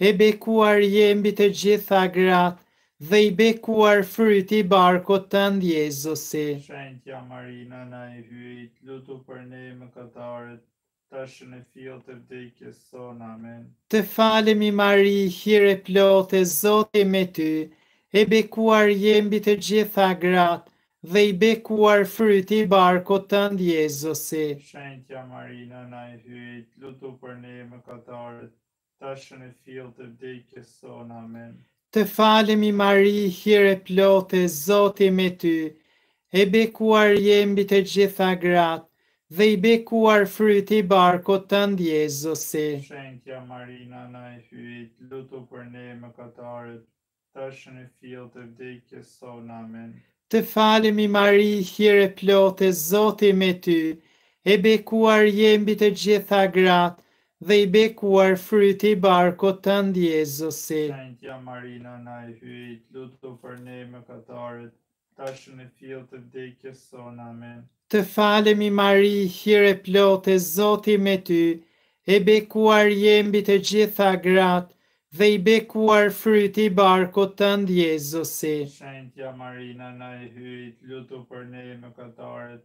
e bekuar jembi të gjitha gratë, dhe i bekuar fryti barkut të ndjezësi. Shentja Marina na i hyi, lutë për ne me këtarët, Tashën e tijo të vdekje son, amen. Të falemi mari, hire plote, zote me ty, e bekuar jembi të gjitha gratë, dhe i bekuar fryti i barko të ndjezose. Shëntja Marina na i hyjt, lutu për ne më katarët, tashën e fil të vdekje son, amen. Të falemi mari, hire plote, zote me ty, e bekuar jembi të gjitha gratë, dhe i bekuar fryti i barko të ndjezësi. Shënkja Marina na e hyjit, lutu për ne më këtarët, të është në të vdekje sonë, në amen. Të falim i Mari, hire plote, zoti me ty, e bekuar jembi të gjitha gratë, dhe i bekuar fryti i barko të ndjezësi. Shënkja Marina na e hyjit, lutu për ne më këtarët, të është në të vdekje sonë, në amen. Të falemi, mari, hire plotë e zoti me ty, e bekuar jembi të gjitha gratë, dhe i bekuar fryti i barku të ndjezusi. Shëntja Marina, na e hyrit, lutu për ne e më këtarët,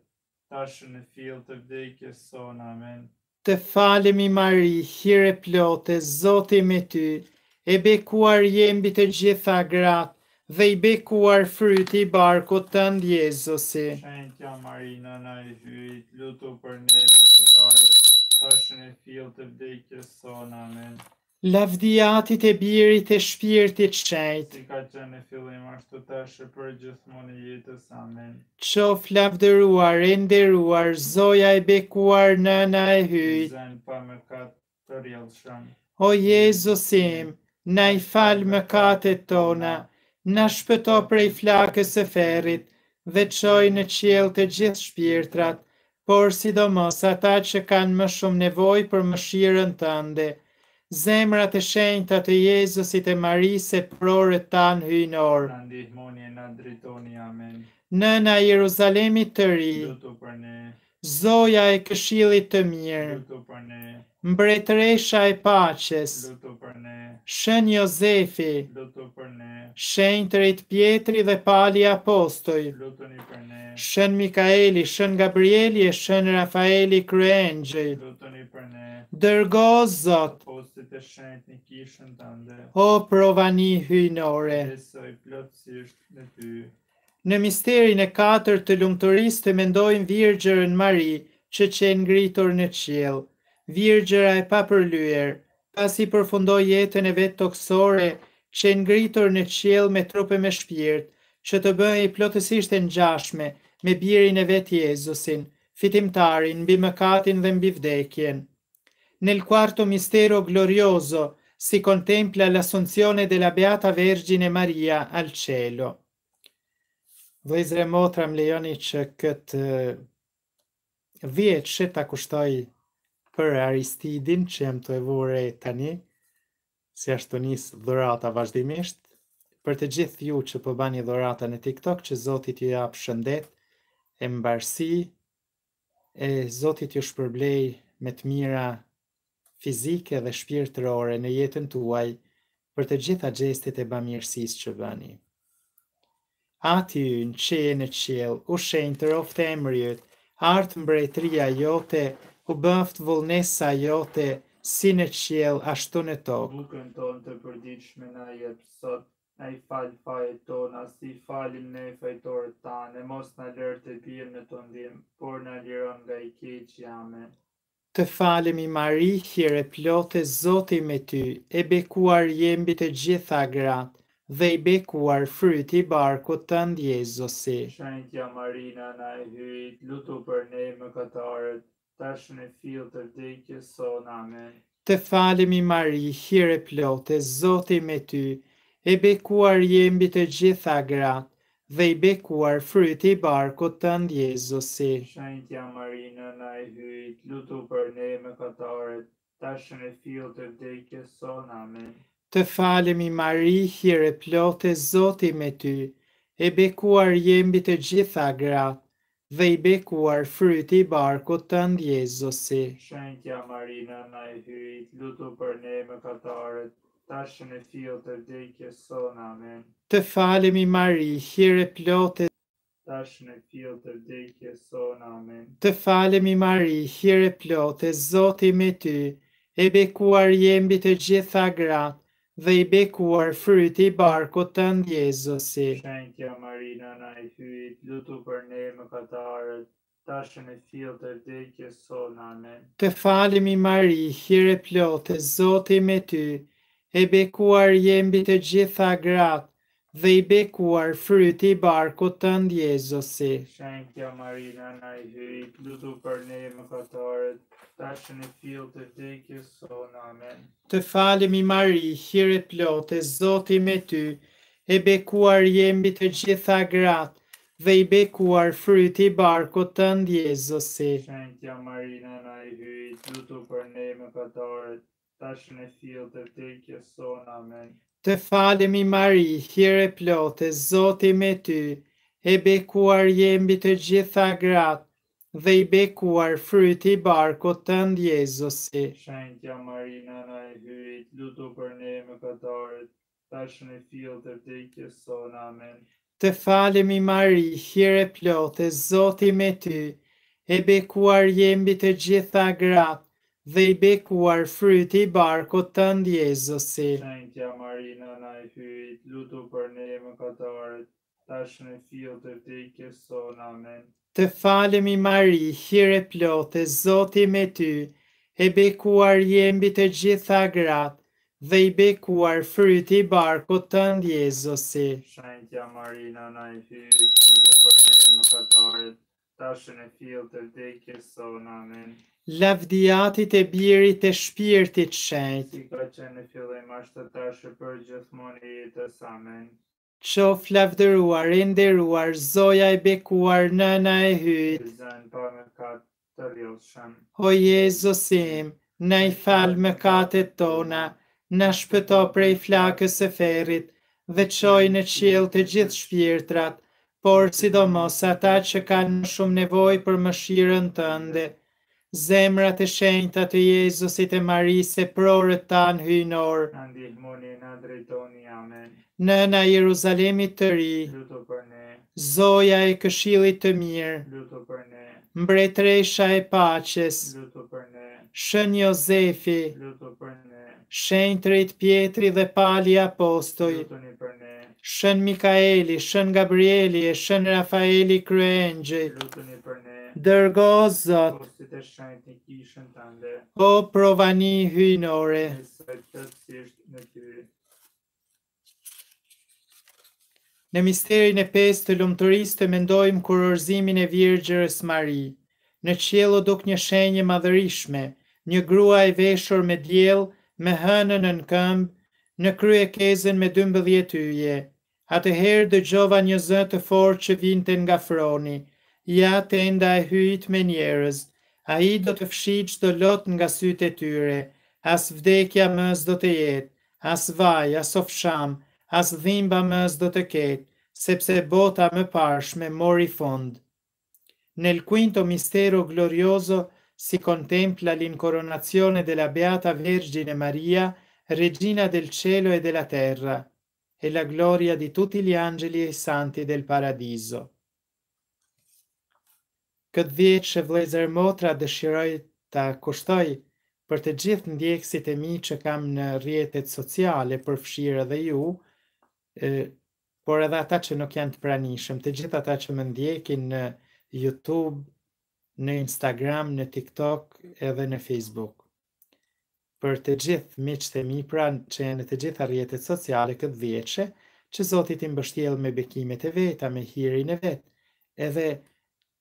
tashën e fil të vdekje son, amen. Të falemi, mari, hire plotë e zoti me ty, e bekuar jembi të gjitha gratë, dhe i bekuar fryti i barkut të ndjezusi. Shëntja Marina në i hyrit, lutu për ne më të darës, tashën e fil të vdekjës sonë, amen. Lavdiatit e birit e shpirtit shajt. Si ka që në fillim ashtu të ashe për gjithmoni jetës, amen. Qof lavderuar, enderuar, zoja e bekuar nëna e hyjt. Zënë pa më katë të rjelë shumë. O Jezusim, na i falë më katët tona. Amen në shpëto prej flakës e ferit dhe qoj në qiel të gjithë shpirtrat, por sidomos ata që kanë më shumë nevoj për më shirën tënde, zemrat e shenjta të Jezusit e Marise prore tanë hynor. Në në dritoni, amen. Jeruzalemi të ri, Zoja e këshilit të mirë, Mbretresha e paqes, shen Jozefi, shën të rejtë pjetri dhe pali apostoj, shen Mikaeli, shen Gabrieli e shen Rafaeli Kryenjëj, dërgo zot, o provani hynore, në misterin e katër të lumëturis të mendojnë virgjërën Mari, që qenë ngritur në qjelë, virgjera e papërlyer, pas i përfundoj jetën e vetë toksore që e ngritor në qiell me trupe me shpirt, që të bëhej i plotësisht e në gjashme me birin e vetë Jezusin, fitimtarin, mbi mëkatin dhe mbi vdekjen. Nel quarto mistero glorioso si contempla l'assunzione della beata vergine Maria al cielo. Vëzre motra më lejoni që këtë eh, vjetë që ta kushtoj për Aristidin që jam të evore tani, si ashtë të njësë dhurata vazhdimisht, për të gjithë ju që përbani po dhurata në TikTok, që Zotit ju apë shëndet, e mbarësi, e Zotit ju shpërblej me të mira fizike dhe shpirtërore në jetën tuaj, për të gjitha gjestit e bëmirësis që bëni. A ty në qenë e qelë, u shenë të roftë mërjët, artë mbretria jote, u bëft vullnesa jote, si në qjel ashtu në tokë. Bukën ton të përdiqme na jetë sot, na i falë fajë ton, as i falim ne i fajtorët tanë, e mos në lërë të pirë në të ndim, por në liron nga i keqë, jamë. Të falim i mari, hire plote, zoti me ty, e bekuar jembi të gjitha gratë, dhe i bekuar fryti barku të ndjezësi. Shantja Marina na e hyrit, lutu për ne më këtarët, tashën e fillë të vdekje, o amen. Të falemi Mari, hire plote, zoti me ty, e bekuar jembi të gjitha gratë, dhe i bekuar fryti i barku të ndjezusi. Shantja Mari, në na i hyjt, lutu për ne me këtare, tashën e fillë të vdekje, o amen. Të falemi Mari, hire plote, zoti me ty, e bekuar jembi të gjitha gratë, dhe i bekuar fryti i barkut të ndjezosi. Shënkja Marina na i hyrit, lutu për ne më katarët, tashën e fio të vdekje son, amen. Të falemi Mari, hire plotë, tashën e fio të vdekje son, amen. Të falemi Mari, hire zotë zoti me ty, e bekuar jembi të gjitha gratë, dhe i bekuar fryti i barkut të ndjezësi. Shenkja Marina na i hyjt, lutu për ne më katarët, tashën e fil të vdekje son, amen. Të falim mari, hire plotë, zoti me ty, e bekuar jembi të gjitha gratë, dhe i bekuar fryti i barkut të ndjezësi. Shënkja Marina, na i hyrit, lutu për ne më këtarët, ta që në fil të vdekje son, amen. Të falemi Mari, hire plote, zoti me ty, e bekuar jembi të gjitha gratë, dhe i bekuar fryti i barkut të ndjezësi. Shënkja Marina, na i hyrit, lutu për ne më këtarët, ta që në fil të vdekje son, amen. Të falemi Mari, hire plotë, Zoti me ty, e bekuar jembi të gjitha gratë dhe i bekuar fryti i barkut të ndjezosi. Shantja, Mari, nana e hyrit, lutu për ne më këtarët, tashën e fjo të vdekje sonë, amen. Të falemi Mari, hire plotë, Zoti me ty, e bekuar jembi të gjitha gratë dhe i bekuar fryti i barkut të ndjezësi. Shenkja Marina na i hyrit, lutu për ne e më katarë, tash në fil të të i keson, amen. Të falemi Mari, hire plote, zoti me ty, e bekuar jembi të gjitha gratë, dhe i bekuar fryti i barkut të ndjezësi. Shenkja Marina na i hyrit, lutu për ne e më katarë, tash në fil të të i keson, amen lavdiatit e birit e shpirtit shenjt, Si ka qenë në fillim ashtë të tashë për gjithmoni i të samen. Qo flavdëruar, nderuar, zoja e bekuar, nëna e hytë. Zënë pa me katë të rilëshëm. O Jezusim, në i falë me katët tona, në shpëto prej flakës e ferit, dhe qoj në qilë të gjithë shpirtrat, por sidomos ata që kanë shumë nevoj për më shiren tënde zemrat e shenjta të Jezusit e Marisë, prorët tan hynor. në në na drejtoni. Amen. Nëna Jeruzalemit të ri, për ne. Zoja e këshillit të mirë, mbretresha për ne. Mbretëresha e paqes, luto për ne. Jozefi, për ne. Shën trejt pjetri dhe pali apostoj, shën Mikaeli, shën Gabrieli e shën Rafaeli kruengjit, dërgozët, o provani hynore. Në misterin e pes të lumëturis të mendojmë kurorzimin e virgjërës mari, në qjelo duk një shenje madhërishme, një grua e veshur me djelë, me hënën në në këmbë, në kry e kezen me dëmbë dhjetë yje. A të herë dë gjova një zë të forë që vinte nga froni, ja të enda e hyjt me njerëz, a i do të fshit që do lot nga sytë e tyre, as vdekja mës do të jetë, as vaj, as ofsham, as dhimba mës do të ketë, sepse bota më parsh me mori fond. Nel quinto mistero glorioso, si contempla l'incoronazione della Beata Vergine Maria, Regina del Cielo e della Terra, e la gloria di tutti gli angeli e i santi del Paradiso. Këtë dhjetë që vlezër motra dëshiroj të kushtoj për të gjithë ndjekësit e mi që kam në rjetet sociale për fshirë dhe ju, e, por edhe ata që nuk janë të pranishëm, të gjithë ata që më ndjekin në Youtube, në Instagram, në TikTok edhe në Facebook. Për të gjithë miqtë e mi pra që janë të gjitha rjetet sociale këtë vjeqe, që Zotit i mbështjel me bekimet e veta, me hirin e vetë, edhe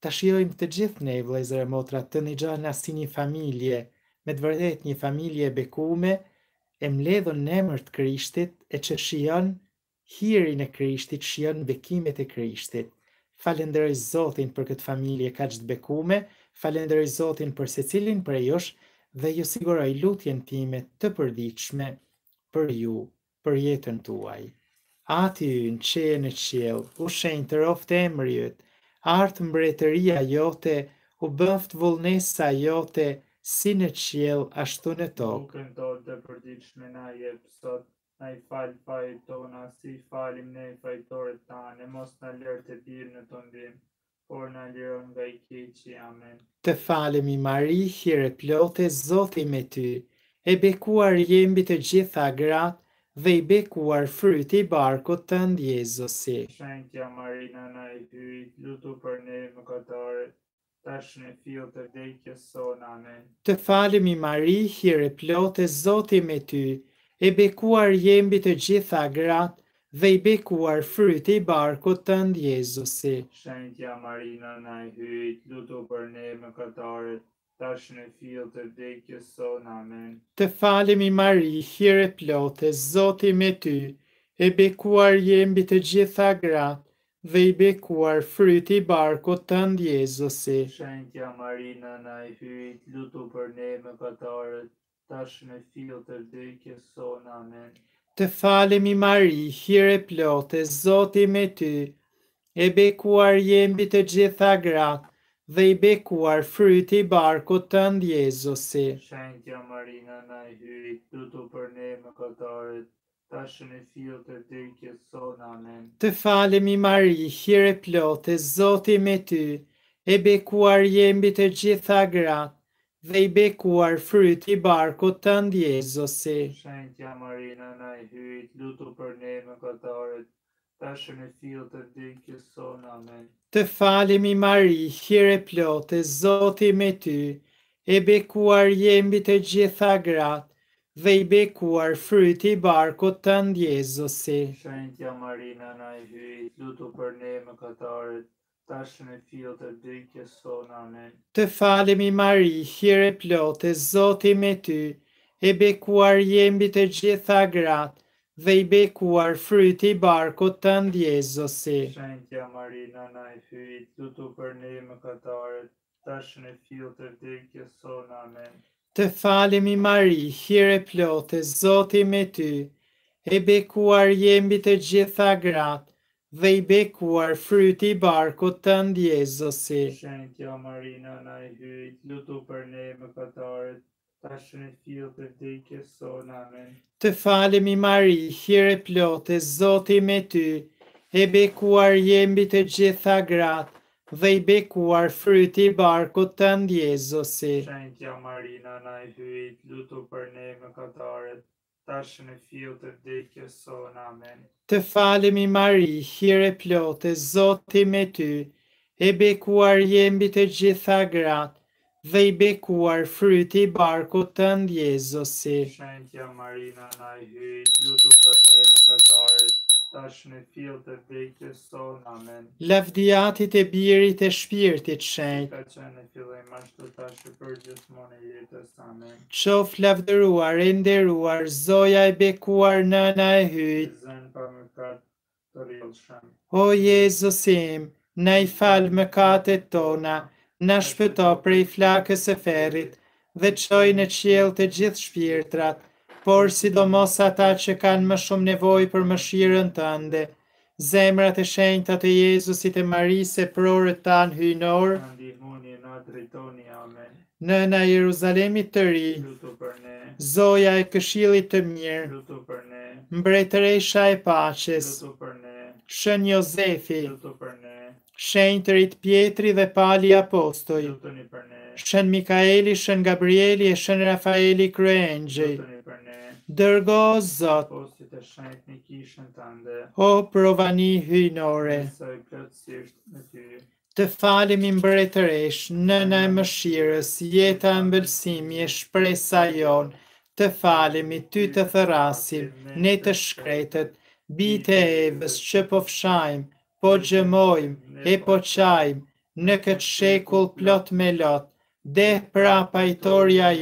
të shiojmë të gjithë ne, vlezër e motra, të një gjanë asë një familje, me të vërdet një familje e bekume, e mledhën në emër të krishtit, e që shion hirin e krishtit, shion bekimet e krishtit falenderoj Zotin për këtë familje ka qëtë bekume, falenderoj Zotin për se cilin për jush dhe ju siguroj lutjen time të përdiqme për ju, për jetën tuaj. Ati ty në qeje në qjell, u shenjë të roftë e mërjët, artë mbretëria jote, u bëftë vullnesa jote, si në qjell, ashtu në tokë. Nukën do të përdiqme na jepë sot i falë fajit tona, si falim ne i ta, ne mos në lërë të falemi në të ndimë, por në lërë nga i amen. Të i mari, hire plote, zoti me ty, e bekuar jembi të gjitha gratë, dhe i bekuar fryti i barku të ndjezusi. Shënkja Marina na i hyjt, lutu për ne më këtare, tash në fjo të vdekjës sonë, amen. Të falim i Marihi, replote, zoti me ty, e bekuar jembi të gjitha gratë, dhe i bekuar fryti i barkut të ndjezusi. Shëntja Marina në i hyrit, lutu për ne më këtarët, tash në fil të vdekjës son, amen. Të falemi, Mari, hire plote, zoti me ty, e bekuar jembi të gjitha gratë, dhe i bekuar fryti i barkut të ndjezusi. Shëntja Marina në i hyrit, lutu për ne më këtarët, tashën e fillë të vdekje sonë, amen. Të falemi mari, hire plote, zoti me ty, e bekuar jembi të gjitha gratë, dhe i bekuar fryti i barku të ndjezusi. Shënkja, Marina na i hyri, të të për ne më këtarët, tashën e fil të dyke sonë, amen. Të falemi mari, hire plote, zoti me ty, e bekuar jembi të gjitha gratë, dhe i bekuar fryt i barku të ndjezësi. Shëntja Marina na i hyjt, lutu për ne më këtarët, tashën e fil të dykjë sonë, amen. Të falim i Mari, hire plote, zoti me ty, e bekuar jembi të gjitha gratë, dhe i bekuar fryt i barku të ndjezësi. Shëntja Marina na i hyjt, lutu për ne më këtarët, tashën e fillë të dhejkje amen. Të falemi mari, hire plote, zoti me ty, e bekuar jembi të gjitha gratë, dhe i bekuar fryti i barku të ndjezësi. Shëntja Marina, na i fyrit, du të për ne më këtare, tashën e fillë të vdekje amen. Të falemi mari, hire plote, zoti me ty, e bekuar jembi të gjitha gratë, dhe i bekuar fryti i barkut të ndjezësi. Shënit Marina, na i hyjt, lutu për ne më këtarët, tashën e tjilë të vdikje, son, amen. Të falim i mari, hire plote, zoti me ty, e bekuar jembi të gjitha gratë, dhe i bekuar fryti i barkut të ndjezësi. Shënit Marina, na i hyjt, lutu për ne më këtarët, tashën e fjellë të vdekje në amen. Të falemi Mari, hire plote, Zoti me ty, e bekuar jembi të gjitha gratë, dhe i bekuar fryti i barkut të ndjezosi. Shënë Marina, na i lutu për tash në fjell të vejtje son, amen. Lavdiatit e birit e shpirtit shenjt. Ka që në fjell e mashtu tash për gjithmon e jetës, amen. Qof lavdëruar, enderuar, zoja e bekuar, nëna e hyt. Zënë pa më katë të rilë shenjt. O Jezusim, në i falë më katë tona, në shpëto prej flakës e ferit, dhe qoj në qjell të gjithë shpirtrat, por sidomos ata që kanë më shumë nevoj për më shirën të ande. Zemrat e shenjta të Jezusit e Marisë e prorët tanë hynorë, në në Jeruzalemit të ri, zoja e këshilit të mirë, mbretëresha e paches, shën Jozefi, shenjë të pjetri dhe pali apostoj, shën Mikaeli, shën Gabrieli e shën Rafaeli kërë dërgo Zot. Po, të shenjtë në kishën O provani hynore. Të falim i mbretëresh, nëna e mëshirës, jeta a mbëlsimi e shpresa jonë, të falim i ty të thërasim, ne të shkretët, bite e evës që po fshajmë, po gjëmojmë e po qajmë, në këtë shekull plot me lot, dhe pra i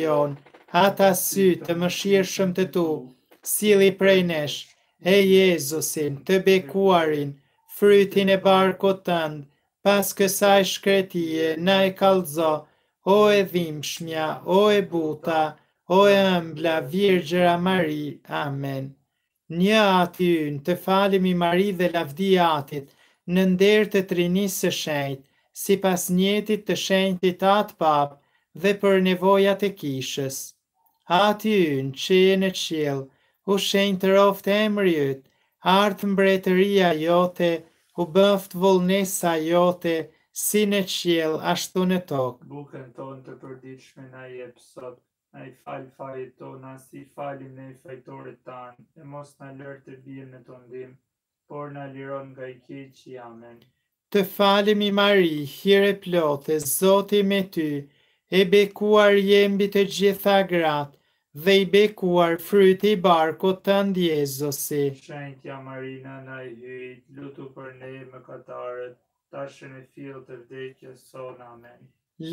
jonë, ata sy të më shirë shëmë të tu, sili prej nesh, e Jezusin të bekuarin, frytin e barko tëndë, pas kësaj shkretie, na e kalzo, o e dhimshmja, o e buta, o e ëmbla, virgjera Mari, amen. Një aty unë të i Mari dhe lavdi atit, në ndertë të trinisë së shenjtë, si pas njetit të shenjtit atë papë dhe për nevojat e kishës ati në qenë e qilë, u shenjë të roftë e mërjët, artë mbretëria jote, u bëft vullnesa jote, si në qilë, ashtu në tokë. Bukën tonë të përdiqme na i epsot, na i falë fajë tona, si falim në i fajtore tanë, e mos në lërë të bimë në të ndimë, por në liron nga i keqë, amen. Të falim i mari, hire e zoti me ty, e bekuar jembi të gjitha gratë, dhe i bekuar fryt i barko të ndjezësi. Shëntja Marina në i hyjt, lutu për ne më katarët, tashën e tjilë të vdekje son, amen.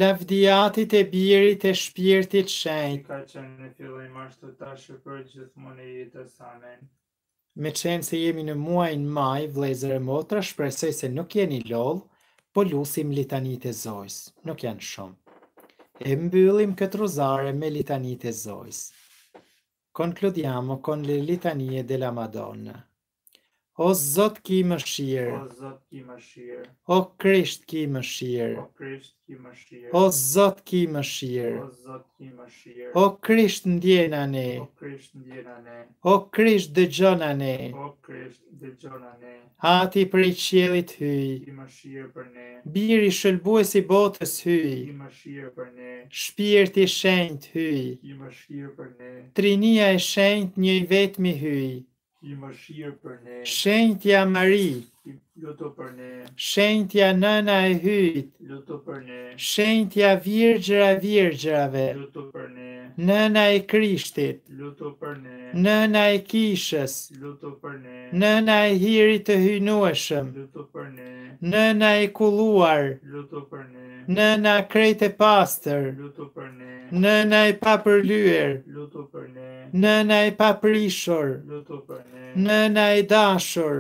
Lëvdiatit e birit e shpirtit shëntë, ka qënë në fjullë mashtu tashë për gjithë më në jetës, amen. Me qenë se jemi në muajnë maj, vlezër e motra, shpresoj se nuk jeni lol, po lusim litanit e zojës, nuk janë shumë. e mbulim këtë rosare me litanit e zojs. Concludiamo con le litanie della Madonna. O Zot ki më shirë. O Zot ki më shirë. O Krisht ki më shirë. O Krisht ki më shirë. O Zot ki më shirë. O Zot ki më shirë. O Krisht ndjen anë. O Krisht ndjen anë. O Krisht dëgjon anë. O Krisht dëgjon anë. Hati për qiellit hyj. Ki më shirë për ne. Biri shëlbues i botës hyj. Ki më shirë për ne. Shpirti i shenjt hyj. Ki më shirë për ne. Trinia e shenjt një vetmi hyj. Shenjtja Mari, Shëntja për ne. Shenjtja Nëna e hyt Shëntja për ne. Shenjtja Virgjëra Virgjërave, për ne. Nëna e Krishtit, për ne. Nëna e Kishës, për ne. Nëna e Hirit të Hynueshëm, për ne. Nëna e Kulluar, për ne. Nëna krejt e pastër, për ne. Nëna e papërlyer, luto për ne. Nëna e paprishur, për ne në na i dashur,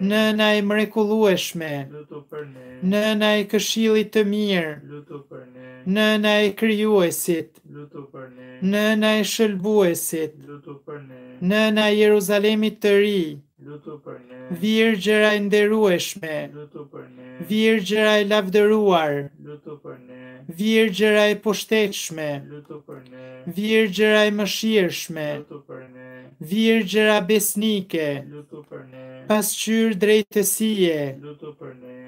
në na i mrekulueshme, në na i këshilit të mirë, në na i kryuesit, në na i shëlbuesit, në na i Jeruzalemit të ri, Virgjera e nderueshme, Virgjera e lavdëruar, Virgjera e pushtetshme, Virgjera e mëshirëshme, Virgjera e mëshirëshme, virgjera besnike, pasqyr drejtësie,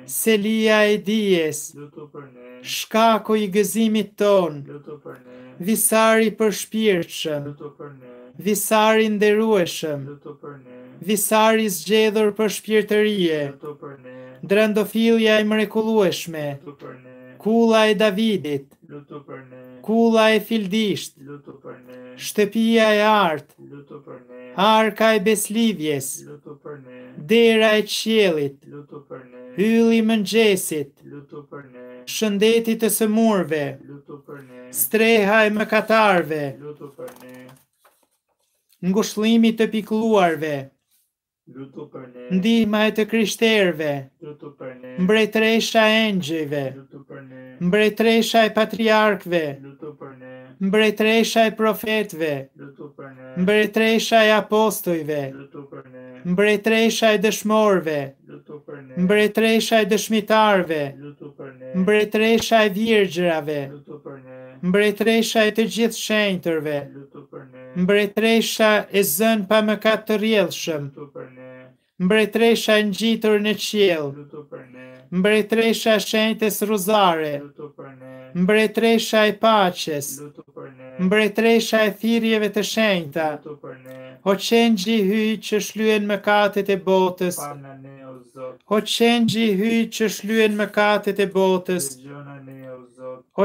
selia e dijes, shkako i gëzimit ton, visari për shpirëshëm, visari ndërueshëm, visari zgjedhur për shpirëtërie, Drëndofilja e mrekulueshme, kula e Davidit, kula e fildisht, shtëpia e artë, Arka e beslivjes Lutu Dera e qjelit, Lutu Hyli mëngjesit Lutu Shëndetit të sëmurve Lutu Streha e mëkatarve Lutu Ngushlimit të pikluarve Lutu e të krishterve Lutu Mbretresha e engjive, Lutu Mbretresha e patriarkve Lutu Mbretresha e profetve Lutu mbretresha e apostojve, mbretresha e dëshmorve, mbretresha e dëshmitarve, mbretresha e virgjërave, mbretresha e të gjithë shenjtërve, mbretresha e zën pa më katë të rjelëshëm, mbretresha e në gjithër në qjelë, mbretresha e shenjtës ruzare, mbretresha e paches, mbretresha e paches, mbretresha e thirjeve të shenjta, o qenë gji që shluen më katët e botës, o qenë gji që shluen më katët e botës,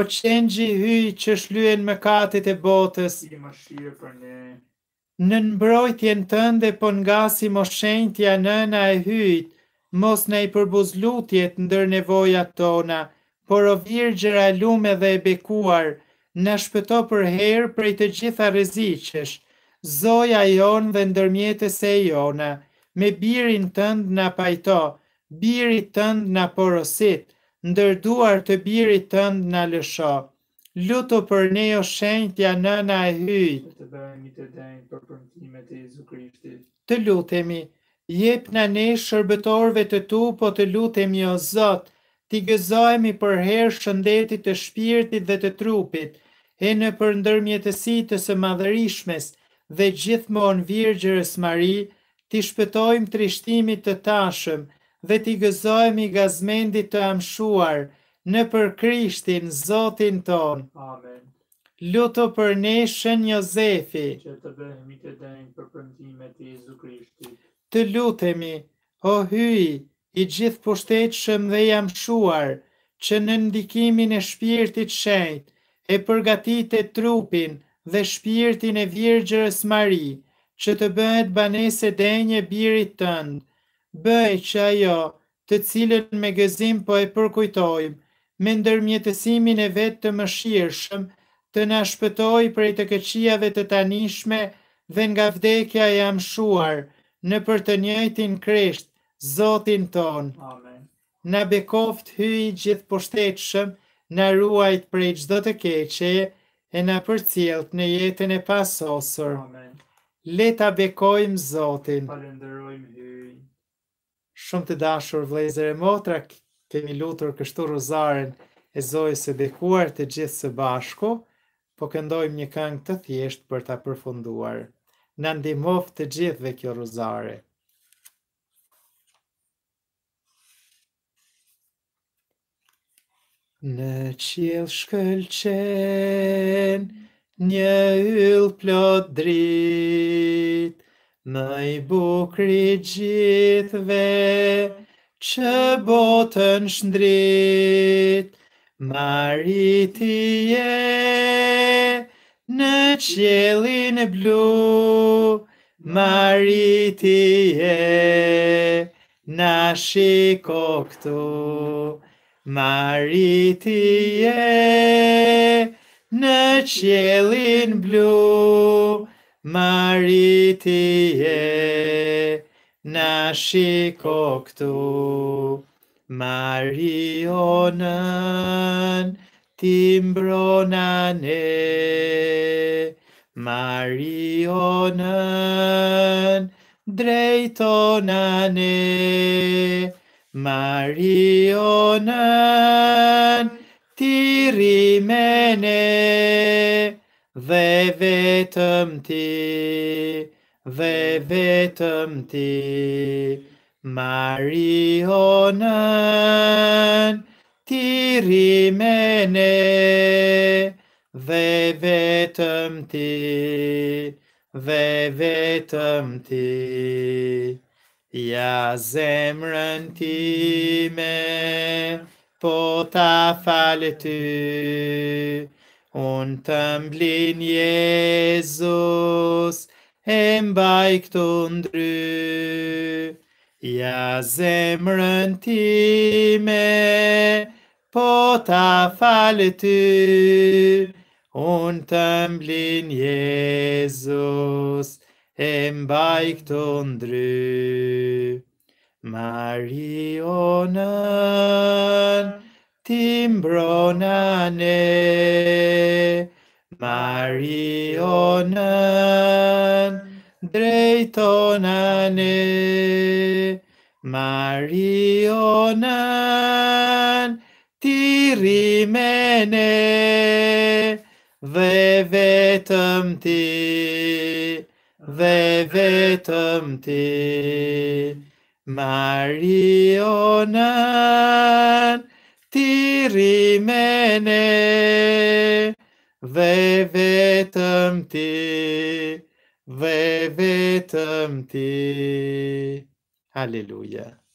o qenë gji që shluen më katët e botës, në nëmbrojtjen tënde po nga si mos shenjtja nëna e hyjtë, mos në i përbuzlutjet ndër nevojat tona, por o virgjera e lume dhe e bekuar, në shpëto për herë prej të gjitha rezicësh, zoja jonë dhe ndërmjetës e jona, me birin tëndë në pajto, birit tëndë në porosit, ndërduar të birit tëndë në lësho. Lutu për ne o shenjtja nëna e hyjtë. Të të për e Krishtit. Të lutemi, jep në ne shërbetorve të tu, po të lutemi o Zotë, ti gëzojmi për herë shëndetit të shpirtit dhe të trupit, e në për ndërmjetësi të së madhërishmes dhe gjithmonë virgjërës mari, ti shpëtojmë trishtimit të tashëm dhe ti gëzojmë i gazmendit të amshuar në për Krishtin, Zotin ton. Amen. Luto për ne shën Jozefi. Që të bëhemi të denjë për përëndime të Jezu Krishti. Të lutemi, o hyi, i gjithë pushtetë shëm dhe jam shuar, që në ndikimin e shpirtit shëjtë, e e trupin dhe shpirtin e virgjërës mari, që të bëhet banese denje birit tëndë, bëj që ajo të cilën me gëzim po e përkujtojmë, me ndërmjetësimin e vetë të shirëshëm, të në shpëtoj prej të këqiave të tanishme dhe nga vdekja e amshuar në për të njëjtin kresht, Zotin ton. Amen. Në bekoft hyj gjithë poshtetëshëm, në ruajt prej gjdo të keqe e në përcjelt në jetën e pasosur. Leta bekojmë Zotin. Shumë të dashur vlezër e motra, kemi lutur kështu rozaren e zojës e bekuar të gjithë së bashku, po këndojmë një këngë të thjeshtë për ta përfunduar. Në ndimov të gjithë dhe kjo rozare. Në qilë shkëllqen, një yllë plot drit, më i bukri gjithve, që botën shndrit, Mariti je në qjelin blu, Mariti je në shiko këtu. Marytie, Nachelin blue, Marytie, Nashikoktu, Marionan, Timbronane, Marionan, Dreitonane, Marionan tirimene ve vetăm ti, ve vetăm ti. Marionan ti ve vetăm ti, ve vetăm ti. Ja zemrën time, po ta falë ty, unë të mblin Jezus, e mbaj këtu ndry. Ja zemrën time, po ta falë ty, unë të mblin Jezus, e mbaj këtu ndry e mbaj këto ndry. Marionën ti mbronane, Marionën drejtonane, Marionën ti rimene, dhe vetëm ti. vetëm ti, Marionën, ti rimene, dhe vetëm ti, dhe vetëm ti. Hallelujah.